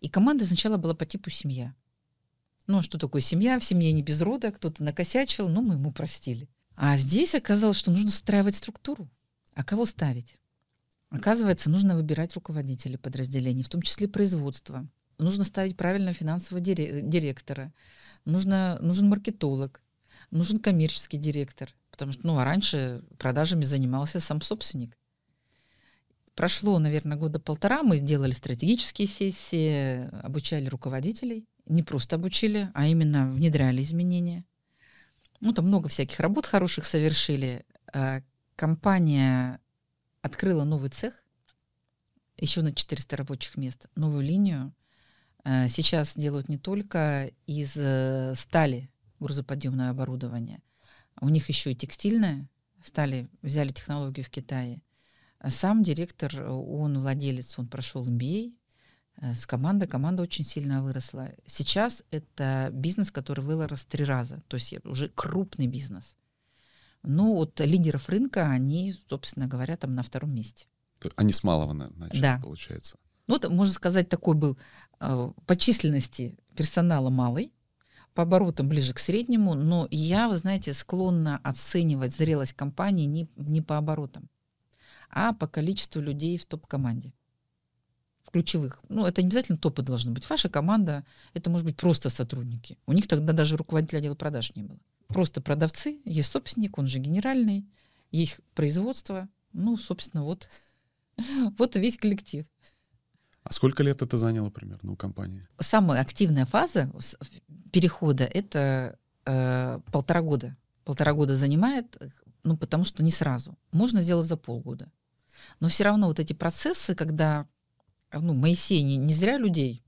И команда сначала была по типу семья. Ну, что такое семья? В семье не без рода, кто-то накосячил, но ну, мы ему простили. А здесь оказалось, что нужно встраивать структуру. А кого ставить? Оказывается, нужно выбирать руководителей подразделений, в том числе производства. Нужно ставить правильно финансового директора. Нужно, нужен маркетолог. Нужен коммерческий директор. Потому что, ну, а раньше продажами занимался сам собственник. Прошло, наверное, года полтора. Мы сделали стратегические сессии, обучали руководителей – не просто обучили, а именно внедряли изменения. Ну, там много всяких работ хороших совершили. А, компания открыла новый цех, еще на 400 рабочих мест, новую линию. А, сейчас делают не только из э, стали грузоподъемное оборудование, у них еще и текстильное. Стали, взяли технологию в Китае. А сам директор, он владелец, он прошел MBA, Э, с командой. Команда очень сильно выросла. Сейчас это бизнес, который вырос три раза. То есть уже крупный бизнес. Ну, вот лидеров рынка, они, собственно говоря, там на втором месте. Они с малого начали, да. получается. Ну, это, можно сказать, такой был э, по численности персонала малый, по оборотам ближе к среднему, но я, вы знаете, склонна оценивать зрелость компании не, не по оборотам, а по количеству людей в топ-команде в ключевых. Ну, это не обязательно топы должны быть. Ваша команда, это может быть просто сотрудники. У них тогда даже руководителя отдела продаж не было. Просто продавцы, есть собственник, он же генеральный, есть производство. Ну, собственно, вот, <laughs> вот весь коллектив. А сколько лет это заняло примерно у компании? Самая активная фаза перехода — это э, полтора года. Полтора года занимает, ну, потому что не сразу. Можно сделать за полгода. Но все равно вот эти процессы, когда а, ну, Моисей не, не зря людей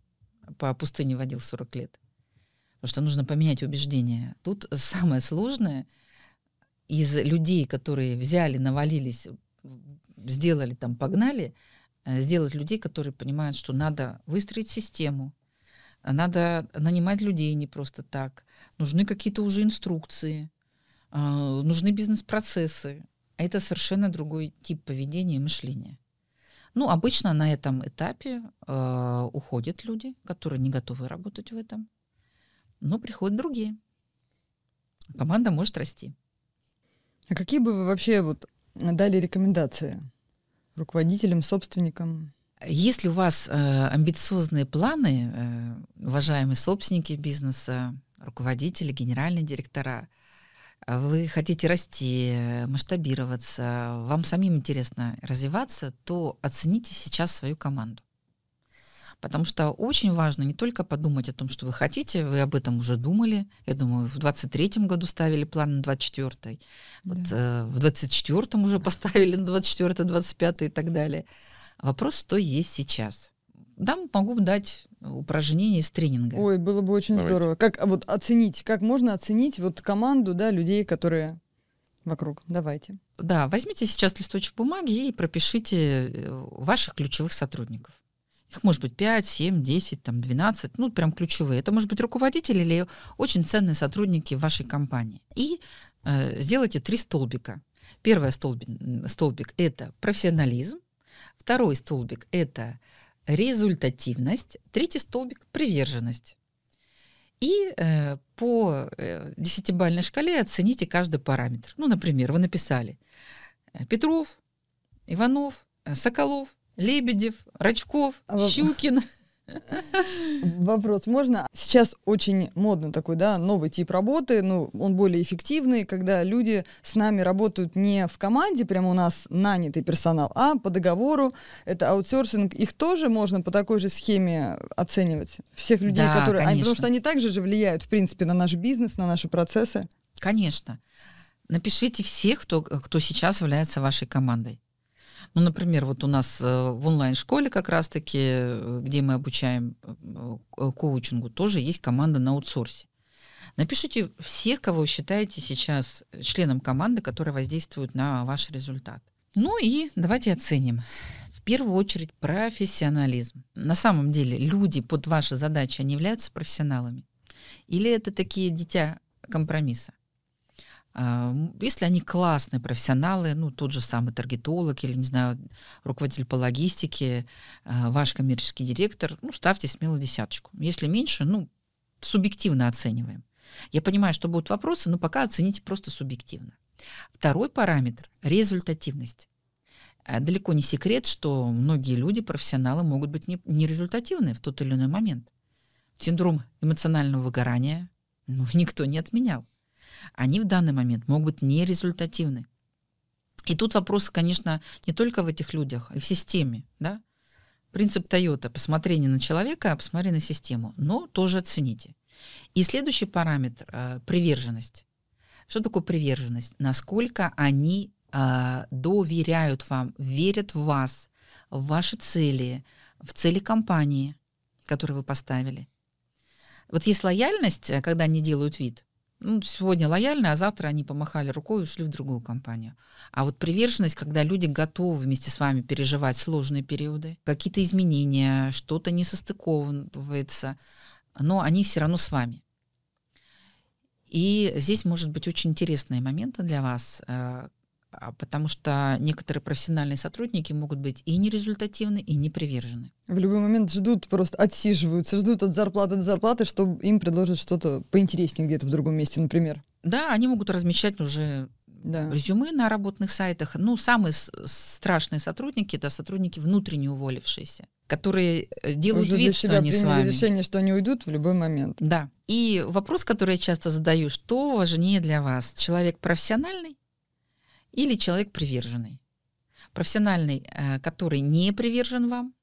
по пустыне водил 40 лет. Потому что нужно поменять убеждения. Тут самое сложное из людей, которые взяли, навалились, сделали там, погнали, э, сделать людей, которые понимают, что надо выстроить систему, надо нанимать людей не просто так, нужны какие-то уже инструкции, э, нужны бизнес-процессы. Это совершенно другой тип поведения и мышления. Ну, обычно на этом этапе э, уходят люди, которые не готовы работать в этом, но приходят другие. Команда может расти. А какие бы вы вообще вот дали рекомендации руководителям, собственникам? Если у вас э, амбициозные планы, э, уважаемые собственники бизнеса, руководители, генеральные директора, вы хотите расти, э, масштабироваться, вам самим интересно развиваться, то оцените сейчас свою команду. Потому что очень важно не только подумать о том, что вы хотите, вы об этом уже думали. Я думаю, в 23-м году ставили план на 24-й, да. вот, э, в 24-м уже поставили на 24-й, 25-й и так далее. Вопрос, что есть сейчас. Да, могу дать упражнений из тренинга. Ой, было бы очень Давайте. здорово. Как а вот оценить, как можно оценить вот команду, да, людей, которые вокруг. Давайте. Да, возьмите сейчас листочек бумаги и пропишите э, ваших ключевых сотрудников. Их может быть 5, 7, 10, там 12, ну прям ключевые. Это может быть руководители или очень ценные сотрудники вашей компании. И э, сделайте три столбика. Первый столбик, столбик – это профессионализм. Второй столбик – это результативность, третий столбик — приверженность. И э, по э, десятибальной шкале оцените каждый параметр. Ну, например, вы написали э, Петров, Иванов, э, Соколов, Лебедев, Рачков, а Щукин. Вопрос можно? Сейчас очень модно такой, да, новый тип работы, ну, он более эффективный, когда люди с нами работают не в команде, прямо у нас нанятый персонал, а по договору, это аутсорсинг, их тоже можно по такой же схеме оценивать, всех людей, да, которые... А, конечно. потому что они также же влияют, в принципе, на наш бизнес, на наши процессы. Конечно. Напишите всех, кто, кто сейчас является вашей командой. Ну, например, вот у нас э, в онлайн-школе как раз-таки, э, где мы обучаем э, коучингу, тоже есть команда на аутсорсе. Напишите всех, кого вы считаете сейчас членом команды, которые воздействуют на ваш результат. Ну и давайте оценим. В первую очередь профессионализм. На самом деле люди под ваши задачи, они являются профессионалами? Или это такие дитя компромисса? А, если они классные профессионалы, ну, тот же самый таргетолог или, не знаю, руководитель по логистике, а, ваш коммерческий директор, ну, ставьте смело десяточку. Если меньше, ну, субъективно оцениваем. Я понимаю, что будут вопросы, но пока оцените просто субъективно. Второй параметр – результативность. А, далеко не секрет, что многие люди, профессионалы, могут быть нерезультативны не в тот или иной момент. Синдром эмоционального выгорания ну, <laughs> никто не отменял они в данный момент могут быть нерезультативны. И тут вопрос, конечно, не только в этих людях, а и в системе. Да? Принцип Тойота – посмотри не на человека, а посмотри на систему, но тоже оцените. И следующий параметр э, – приверженность. Что такое приверженность? Насколько они э, доверяют вам, верят в вас, в ваши цели, в цели компании, которые вы поставили. Вот есть лояльность, э, когда они делают вид, ну, сегодня лояльны, а завтра они помахали рукой и ушли в другую компанию. А вот приверженность, когда люди готовы вместе с вами переживать сложные периоды, какие-то изменения, что-то не состыковывается, но они все равно с вами. И здесь может быть очень интересные моменты для вас, э, а, потому что некоторые профессиональные сотрудники могут быть и нерезультативны, и непривержены. В любой момент ждут, просто отсиживаются, ждут от зарплаты до зарплаты, чтобы им предложить что-то поинтереснее где-то в другом месте, например. Да, они могут размещать уже да. резюме на работных сайтах. Ну, самые страшные сотрудники это сотрудники внутренне уволившиеся, которые э, делают Уже вид, что они с вами. решение, что они уйдут в любой момент. Да. И вопрос, который я часто задаю, что важнее для вас, человек профессиональный или человек приверженный. Профессиональный, э, который не привержен вам,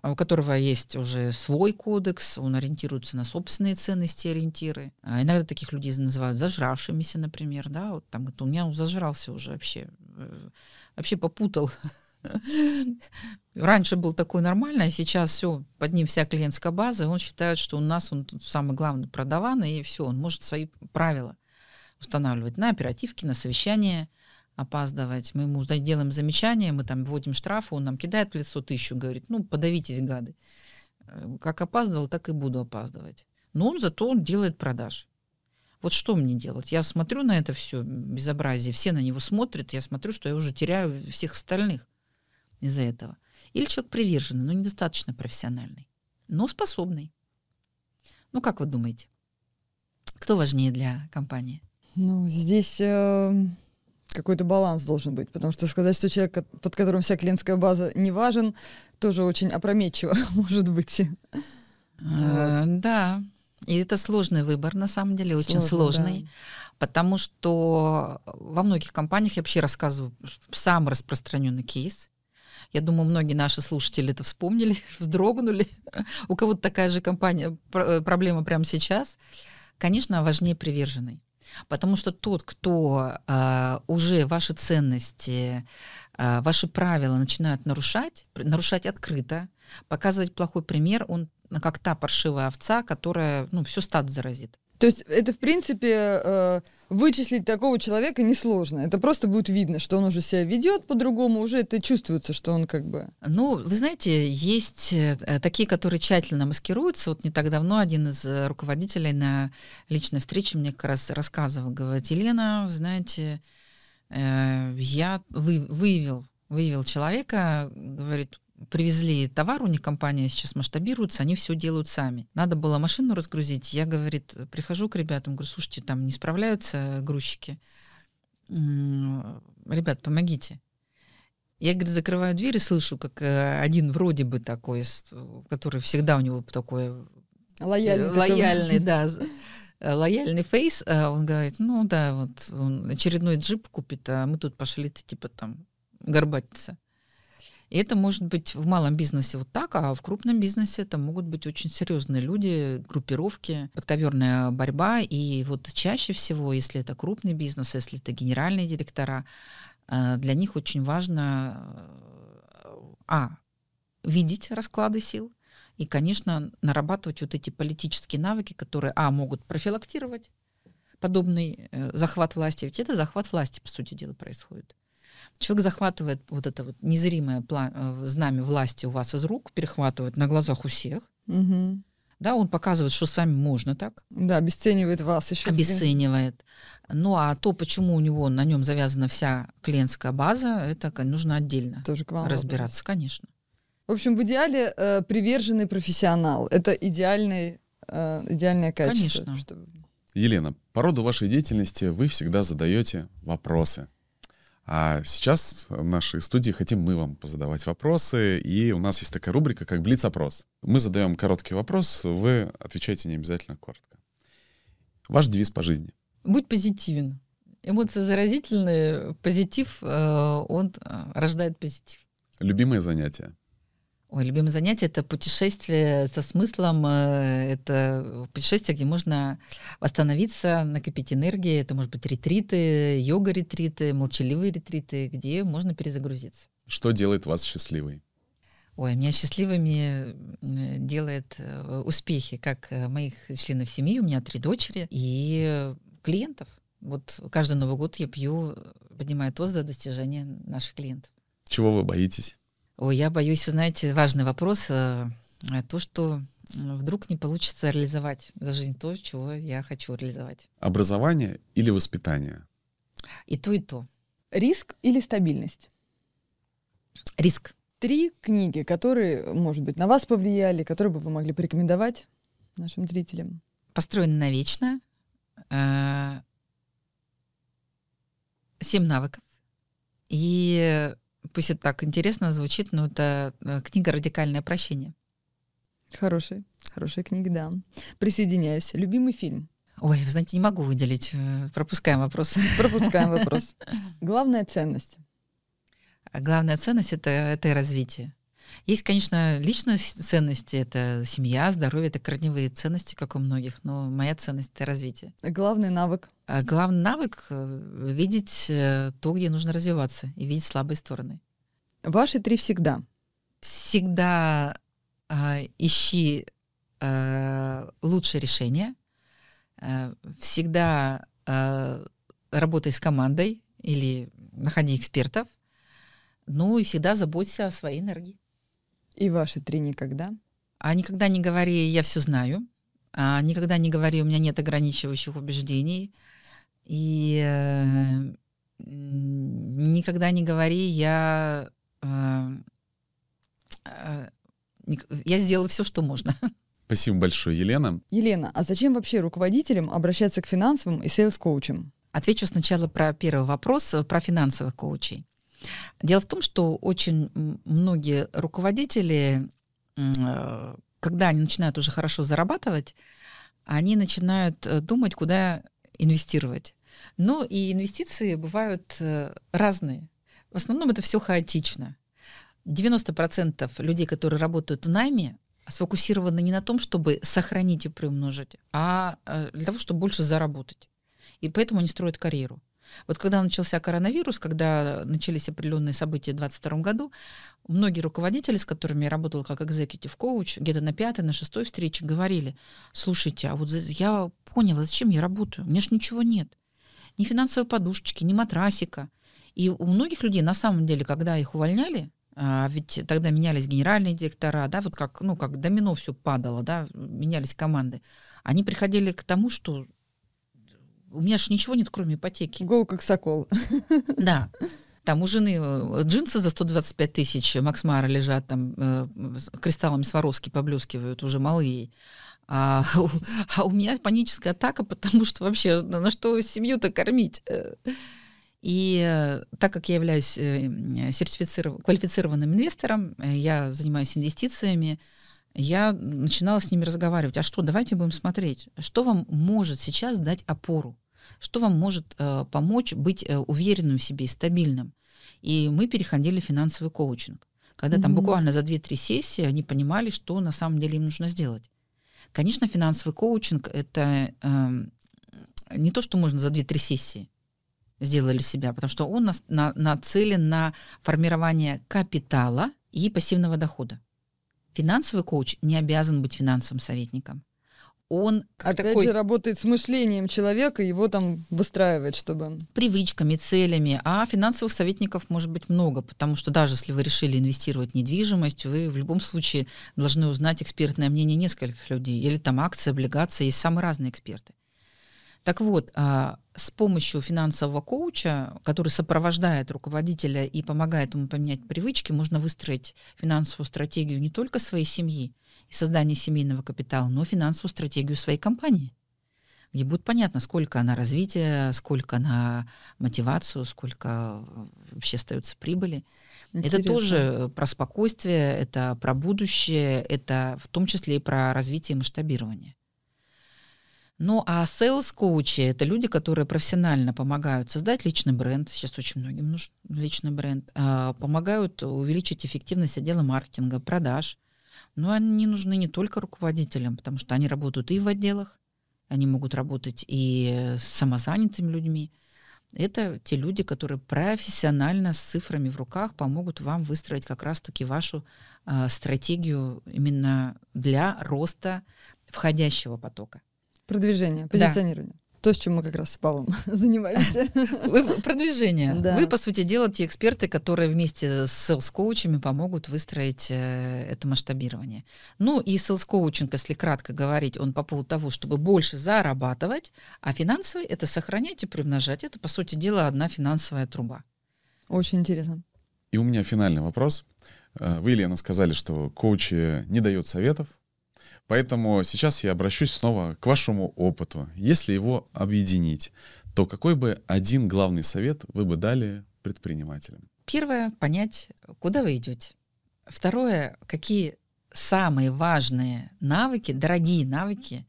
а у которого есть уже свой кодекс, он ориентируется на собственные ценности, ориентиры. А иногда таких людей называют зажравшимися, например, да, вот там говорит, у меня он зажрался уже вообще, э, вообще попутал. Раньше был такой нормальный, а сейчас все, под ним вся клиентская база, и он считает, что у нас он тут самый главный продаван, и все, он может свои правила устанавливать на оперативки, на совещания, опаздывать. Мы ему делаем замечания, мы там вводим штрафы, он нам кидает в лицо тысячу, говорит, ну, подавитесь, гады. Э, как опаздывал, так и буду опаздывать. Но он зато он делает продаж. Вот что мне делать? Я смотрю на это все безобразие, все на него смотрят, я смотрю, что я уже теряю всех остальных из-за этого. Или человек приверженный, но недостаточно профессиональный, но способный. Ну, как вы думаете, кто важнее для компании? Ну, здесь э, какой-то баланс должен быть, потому что сказать, что человек, под которым вся клиентская база не важен, тоже очень опрометчиво <laughs> может быть. А, вот. Да, и это сложный выбор, на самом деле, очень сложный, сложный да. потому что во многих компаниях, я вообще рассказываю, самый распространенный кейс, я думаю, многие наши слушатели это вспомнили, <laughs> вздрогнули. У кого-то такая же компания, э, проблема прямо сейчас. Конечно, важнее приверженный. Потому что тот, кто э, уже ваши ценности, э, ваши правила начинают нарушать, нарушать открыто, показывать плохой пример, он как та паршивая овца, которая ну, все стад заразит. То есть это, в принципе, э, вычислить такого человека несложно. Это просто будет видно, что он уже себя ведет по-другому, уже это чувствуется, что он как бы... Ну, вы знаете, есть э, э, такие, которые тщательно маскируются. Вот не так давно один из руководителей на личной встрече мне как раз рассказывал, говорит, Елена, знаете, я выявил, выявил человека, говорит, привезли товар, у них компания сейчас масштабируется, они все делают сами. Надо было машину разгрузить. Я, говорит, прихожу к ребятам, говорю, слушайте, там не справляются грузчики. Ребят, помогите. Я, говорит, закрываю дверь и слышу, как э, один вроде бы такой, который всегда у него такой... Э, лояльный. Лояльный, да <laughs> лояльный фейс, а он говорит, ну да, вот он очередной джип купит, а мы тут пошли-то типа там горбатиться. И это может быть в малом бизнесе вот так, а в крупном бизнесе это могут быть очень серьезные люди, группировки, подковерная борьба. И вот чаще всего, если это крупный бизнес, если это генеральные директора, э, для них очень важно э, а видеть расклады сил и, конечно, нарабатывать вот эти политические навыки, которые а могут профилактировать подобный э, захват власти. Ведь это захват власти, по сути дела, происходит. Человек захватывает вот это вот незримое э, знамя власти у вас из рук, перехватывает на глазах у всех. Угу. Да, он показывает, что с вами можно так. Да, обесценивает вас еще. Обесценивает. Ну а то, почему у него на нем завязана вся клиентская база, это нужно отдельно Тоже к вам разбираться, вопрос. конечно. В общем, в идеале э, приверженный профессионал. Это идеальный, э, идеальное качество. Конечно. Чтобы... Елена, по роду вашей деятельности вы всегда задаете вопросы. А сейчас в нашей студии хотим мы вам позадавать вопросы, и у нас есть такая рубрика, как блиц-опрос. Мы задаем короткий вопрос, вы отвечаете не обязательно коротко. Ваш девиз по жизни? Будь позитивен. Эмоции заразительные, позитив, э, он э, рождает позитив. Любимое занятие? Ой, любимое занятие — это путешествие со смыслом. Э, это путешествие, где можно восстановиться, накопить энергии. Это, может быть, ретриты, йога-ретриты, молчаливые ретриты, где можно перезагрузиться. Что делает вас счастливой? Ой, меня счастливыми э, делает э, успехи как моих членов семьи, у меня три дочери, и клиентов. Вот каждый Новый год я пью, поднимаю тост за достижение наших клиентов. Чего вы боитесь? Ой, я боюсь, знаете, важный вопрос. Э, то, что вдруг не получится реализовать за жизнь то, чего я хочу реализовать. Образование или воспитание? И то, и то. Риск или стабильность? Риск. Три книги, которые, может быть, на вас повлияли, которые бы вы могли порекомендовать нашим зрителям. Построен на вечно. Э, семь навыков. И пусть это так интересно звучит, но это э, книга «Радикальное прощение». Хорошая, хорошая книга, да. Присоединяюсь. Любимый фильм? Ой, знаете, не могу выделить. Э, пропускаем вопрос. Пропускаем вопрос. <laughs> Главная ценность? А главная ценность это, — это развитие. Есть, конечно, личные ценности, это семья, здоровье, это корневые ценности, как у многих, но моя ценность — это развитие. Главный навык? А главный навык э, — видеть э, то, где нужно развиваться, и видеть слабые стороны. Ваши три всегда. Всегда э, ищи э, а, лучшее решение, э, всегда э, работай с командой или находи экспертов, ну и всегда заботься о своей энергии. И ваши три никогда? А никогда не говори «я все знаю», а никогда не говори «у меня нет ограничивающих убеждений», и э, никогда не говори, я, э, э, я сделала все, что можно. <laughs> Спасибо большое, Елена. Елена, а зачем вообще руководителям обращаться к финансовым и сейлс-коучам? Отвечу сначала про первый вопрос, про финансовых коучей. Дело в том, что очень многие руководители, э, когда они начинают уже хорошо зарабатывать, они начинают э, думать, куда инвестировать. Ну и инвестиции бывают э, разные. В основном это все хаотично. 90% людей, которые работают в найме, сфокусированы не на том, чтобы сохранить и приумножить, а э, для того, чтобы больше заработать. И поэтому они строят карьеру. Вот когда начался коронавирус, когда начались определенные события в 2022 году, многие руководители, с которыми я работала как экзекутив коуч, где-то на пятой, на шестой встрече говорили, слушайте, а вот я поняла, зачем я работаю, у меня же ничего нет ни финансовой подушечки, ни матрасика. И у многих людей, на самом деле, когда их увольняли, а ведь тогда менялись генеральные директора, да, вот как, ну, как домино все падало, да, менялись команды. Они приходили к тому, что у меня же ничего нет, кроме ипотеки. Гол как сокол. Да. <laughs> Там у жены э, джинсы за 125 тысяч максмара лежат, там э, кристаллами Сваровски поблескивают, уже малые. А, <laughs> а у меня паническая атака, потому что вообще на, на что семью-то кормить? Э, и э, так как я являюсь э, сертифициров... квалифицированным инвестором, я занимаюсь инвестициями, я начинала с ними разговаривать. А что, давайте будем смотреть, что вам может сейчас дать опору, что вам может э, помочь быть э, уверенным в себе и стабильным. И мы переходили в финансовый коучинг, когда mm-hmm. там буквально за 2-3 сессии они понимали, что на самом деле им нужно сделать. Конечно, финансовый коучинг — это э, не то, что можно за 2-3 сессии сделали себя, потому что он на, на, нацелен на формирование капитала и пассивного дохода. Финансовый коуч не обязан быть финансовым советником он опять такой... же работает с мышлением человека, его там выстраивает, чтобы привычками, целями. А финансовых советников может быть много, потому что даже если вы решили инвестировать в недвижимость, вы в любом случае должны узнать экспертное мнение нескольких людей или там акции, облигации, есть самые разные эксперты. Так вот, а, с помощью финансового коуча, который сопровождает руководителя и помогает ему поменять привычки, можно выстроить финансовую стратегию не только своей семьи, и создание семейного капитала, но финансовую стратегию своей компании. Ей будет понятно, сколько на развитие, сколько на мотивацию, сколько э, вообще остаются прибыли. Интересно. Это тоже про спокойствие, это про будущее, это в том числе и про развитие и масштабирование. Ну а сейлс-коучи — это люди, которые профессионально помогают создать личный бренд. Сейчас очень многим нужен личный бренд. А, помогают увеличить эффективность отдела маркетинга, продаж, но они нужны не только руководителям, потому что они работают и в отделах, они могут работать и с самозанятыми людьми. Это те люди, которые профессионально с цифрами в руках помогут вам выстроить как раз-таки вашу э, стратегию именно для роста входящего потока. Продвижение, позиционирование. Да то, с чем мы как раз с Павлом <laughs> занимаемся. Вы, продвижение. Да. Вы, по сути дела, те эксперты, которые вместе с селс-коучами помогут выстроить э, это масштабирование. Ну и селс-коучинг, если кратко говорить, он по поводу того, чтобы больше зарабатывать, а финансовый — это сохранять и приумножать. Это, по сути дела, одна финансовая труба. Очень интересно. И у меня финальный вопрос. Э, вы, Елена, сказали, что коучи не дают советов, Поэтому сейчас я обращусь снова к вашему опыту. Если его объединить, то какой бы один главный совет вы бы дали предпринимателям? Первое — понять, куда вы идете. Второе — какие самые важные навыки, дорогие навыки,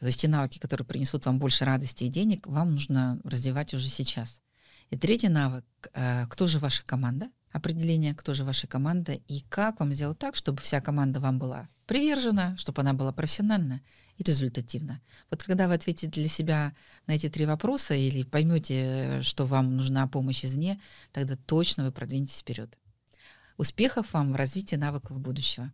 то есть те навыки, которые принесут вам больше радости и денег, вам нужно развивать уже сейчас. И третий навык — э, кто же ваша команда? Определение, кто же ваша команда и как вам сделать так, чтобы вся команда вам была привержена, чтобы она была профессиональна и результативна. Вот когда вы ответите для себя на эти три вопроса или поймете, что вам нужна помощь извне, тогда точно вы продвинетесь вперед. Успехов вам в развитии навыков будущего.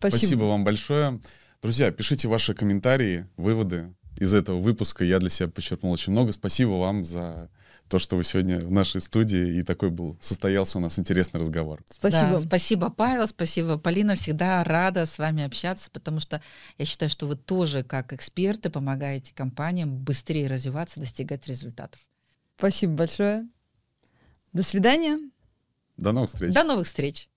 Спасибо, Спасибо вам большое. Друзья, пишите ваши комментарии, выводы, из этого выпуска я для себя почерпнул очень много. Спасибо вам за то, что вы сегодня в нашей студии, и такой был, состоялся у нас интересный разговор. Спасибо. Да, спасибо, Павел, спасибо, Полина. Всегда рада с вами общаться, потому что я считаю, что вы тоже, как эксперты, помогаете компаниям быстрее развиваться, достигать результатов. Спасибо большое. До свидания. До новых встреч. До новых встреч.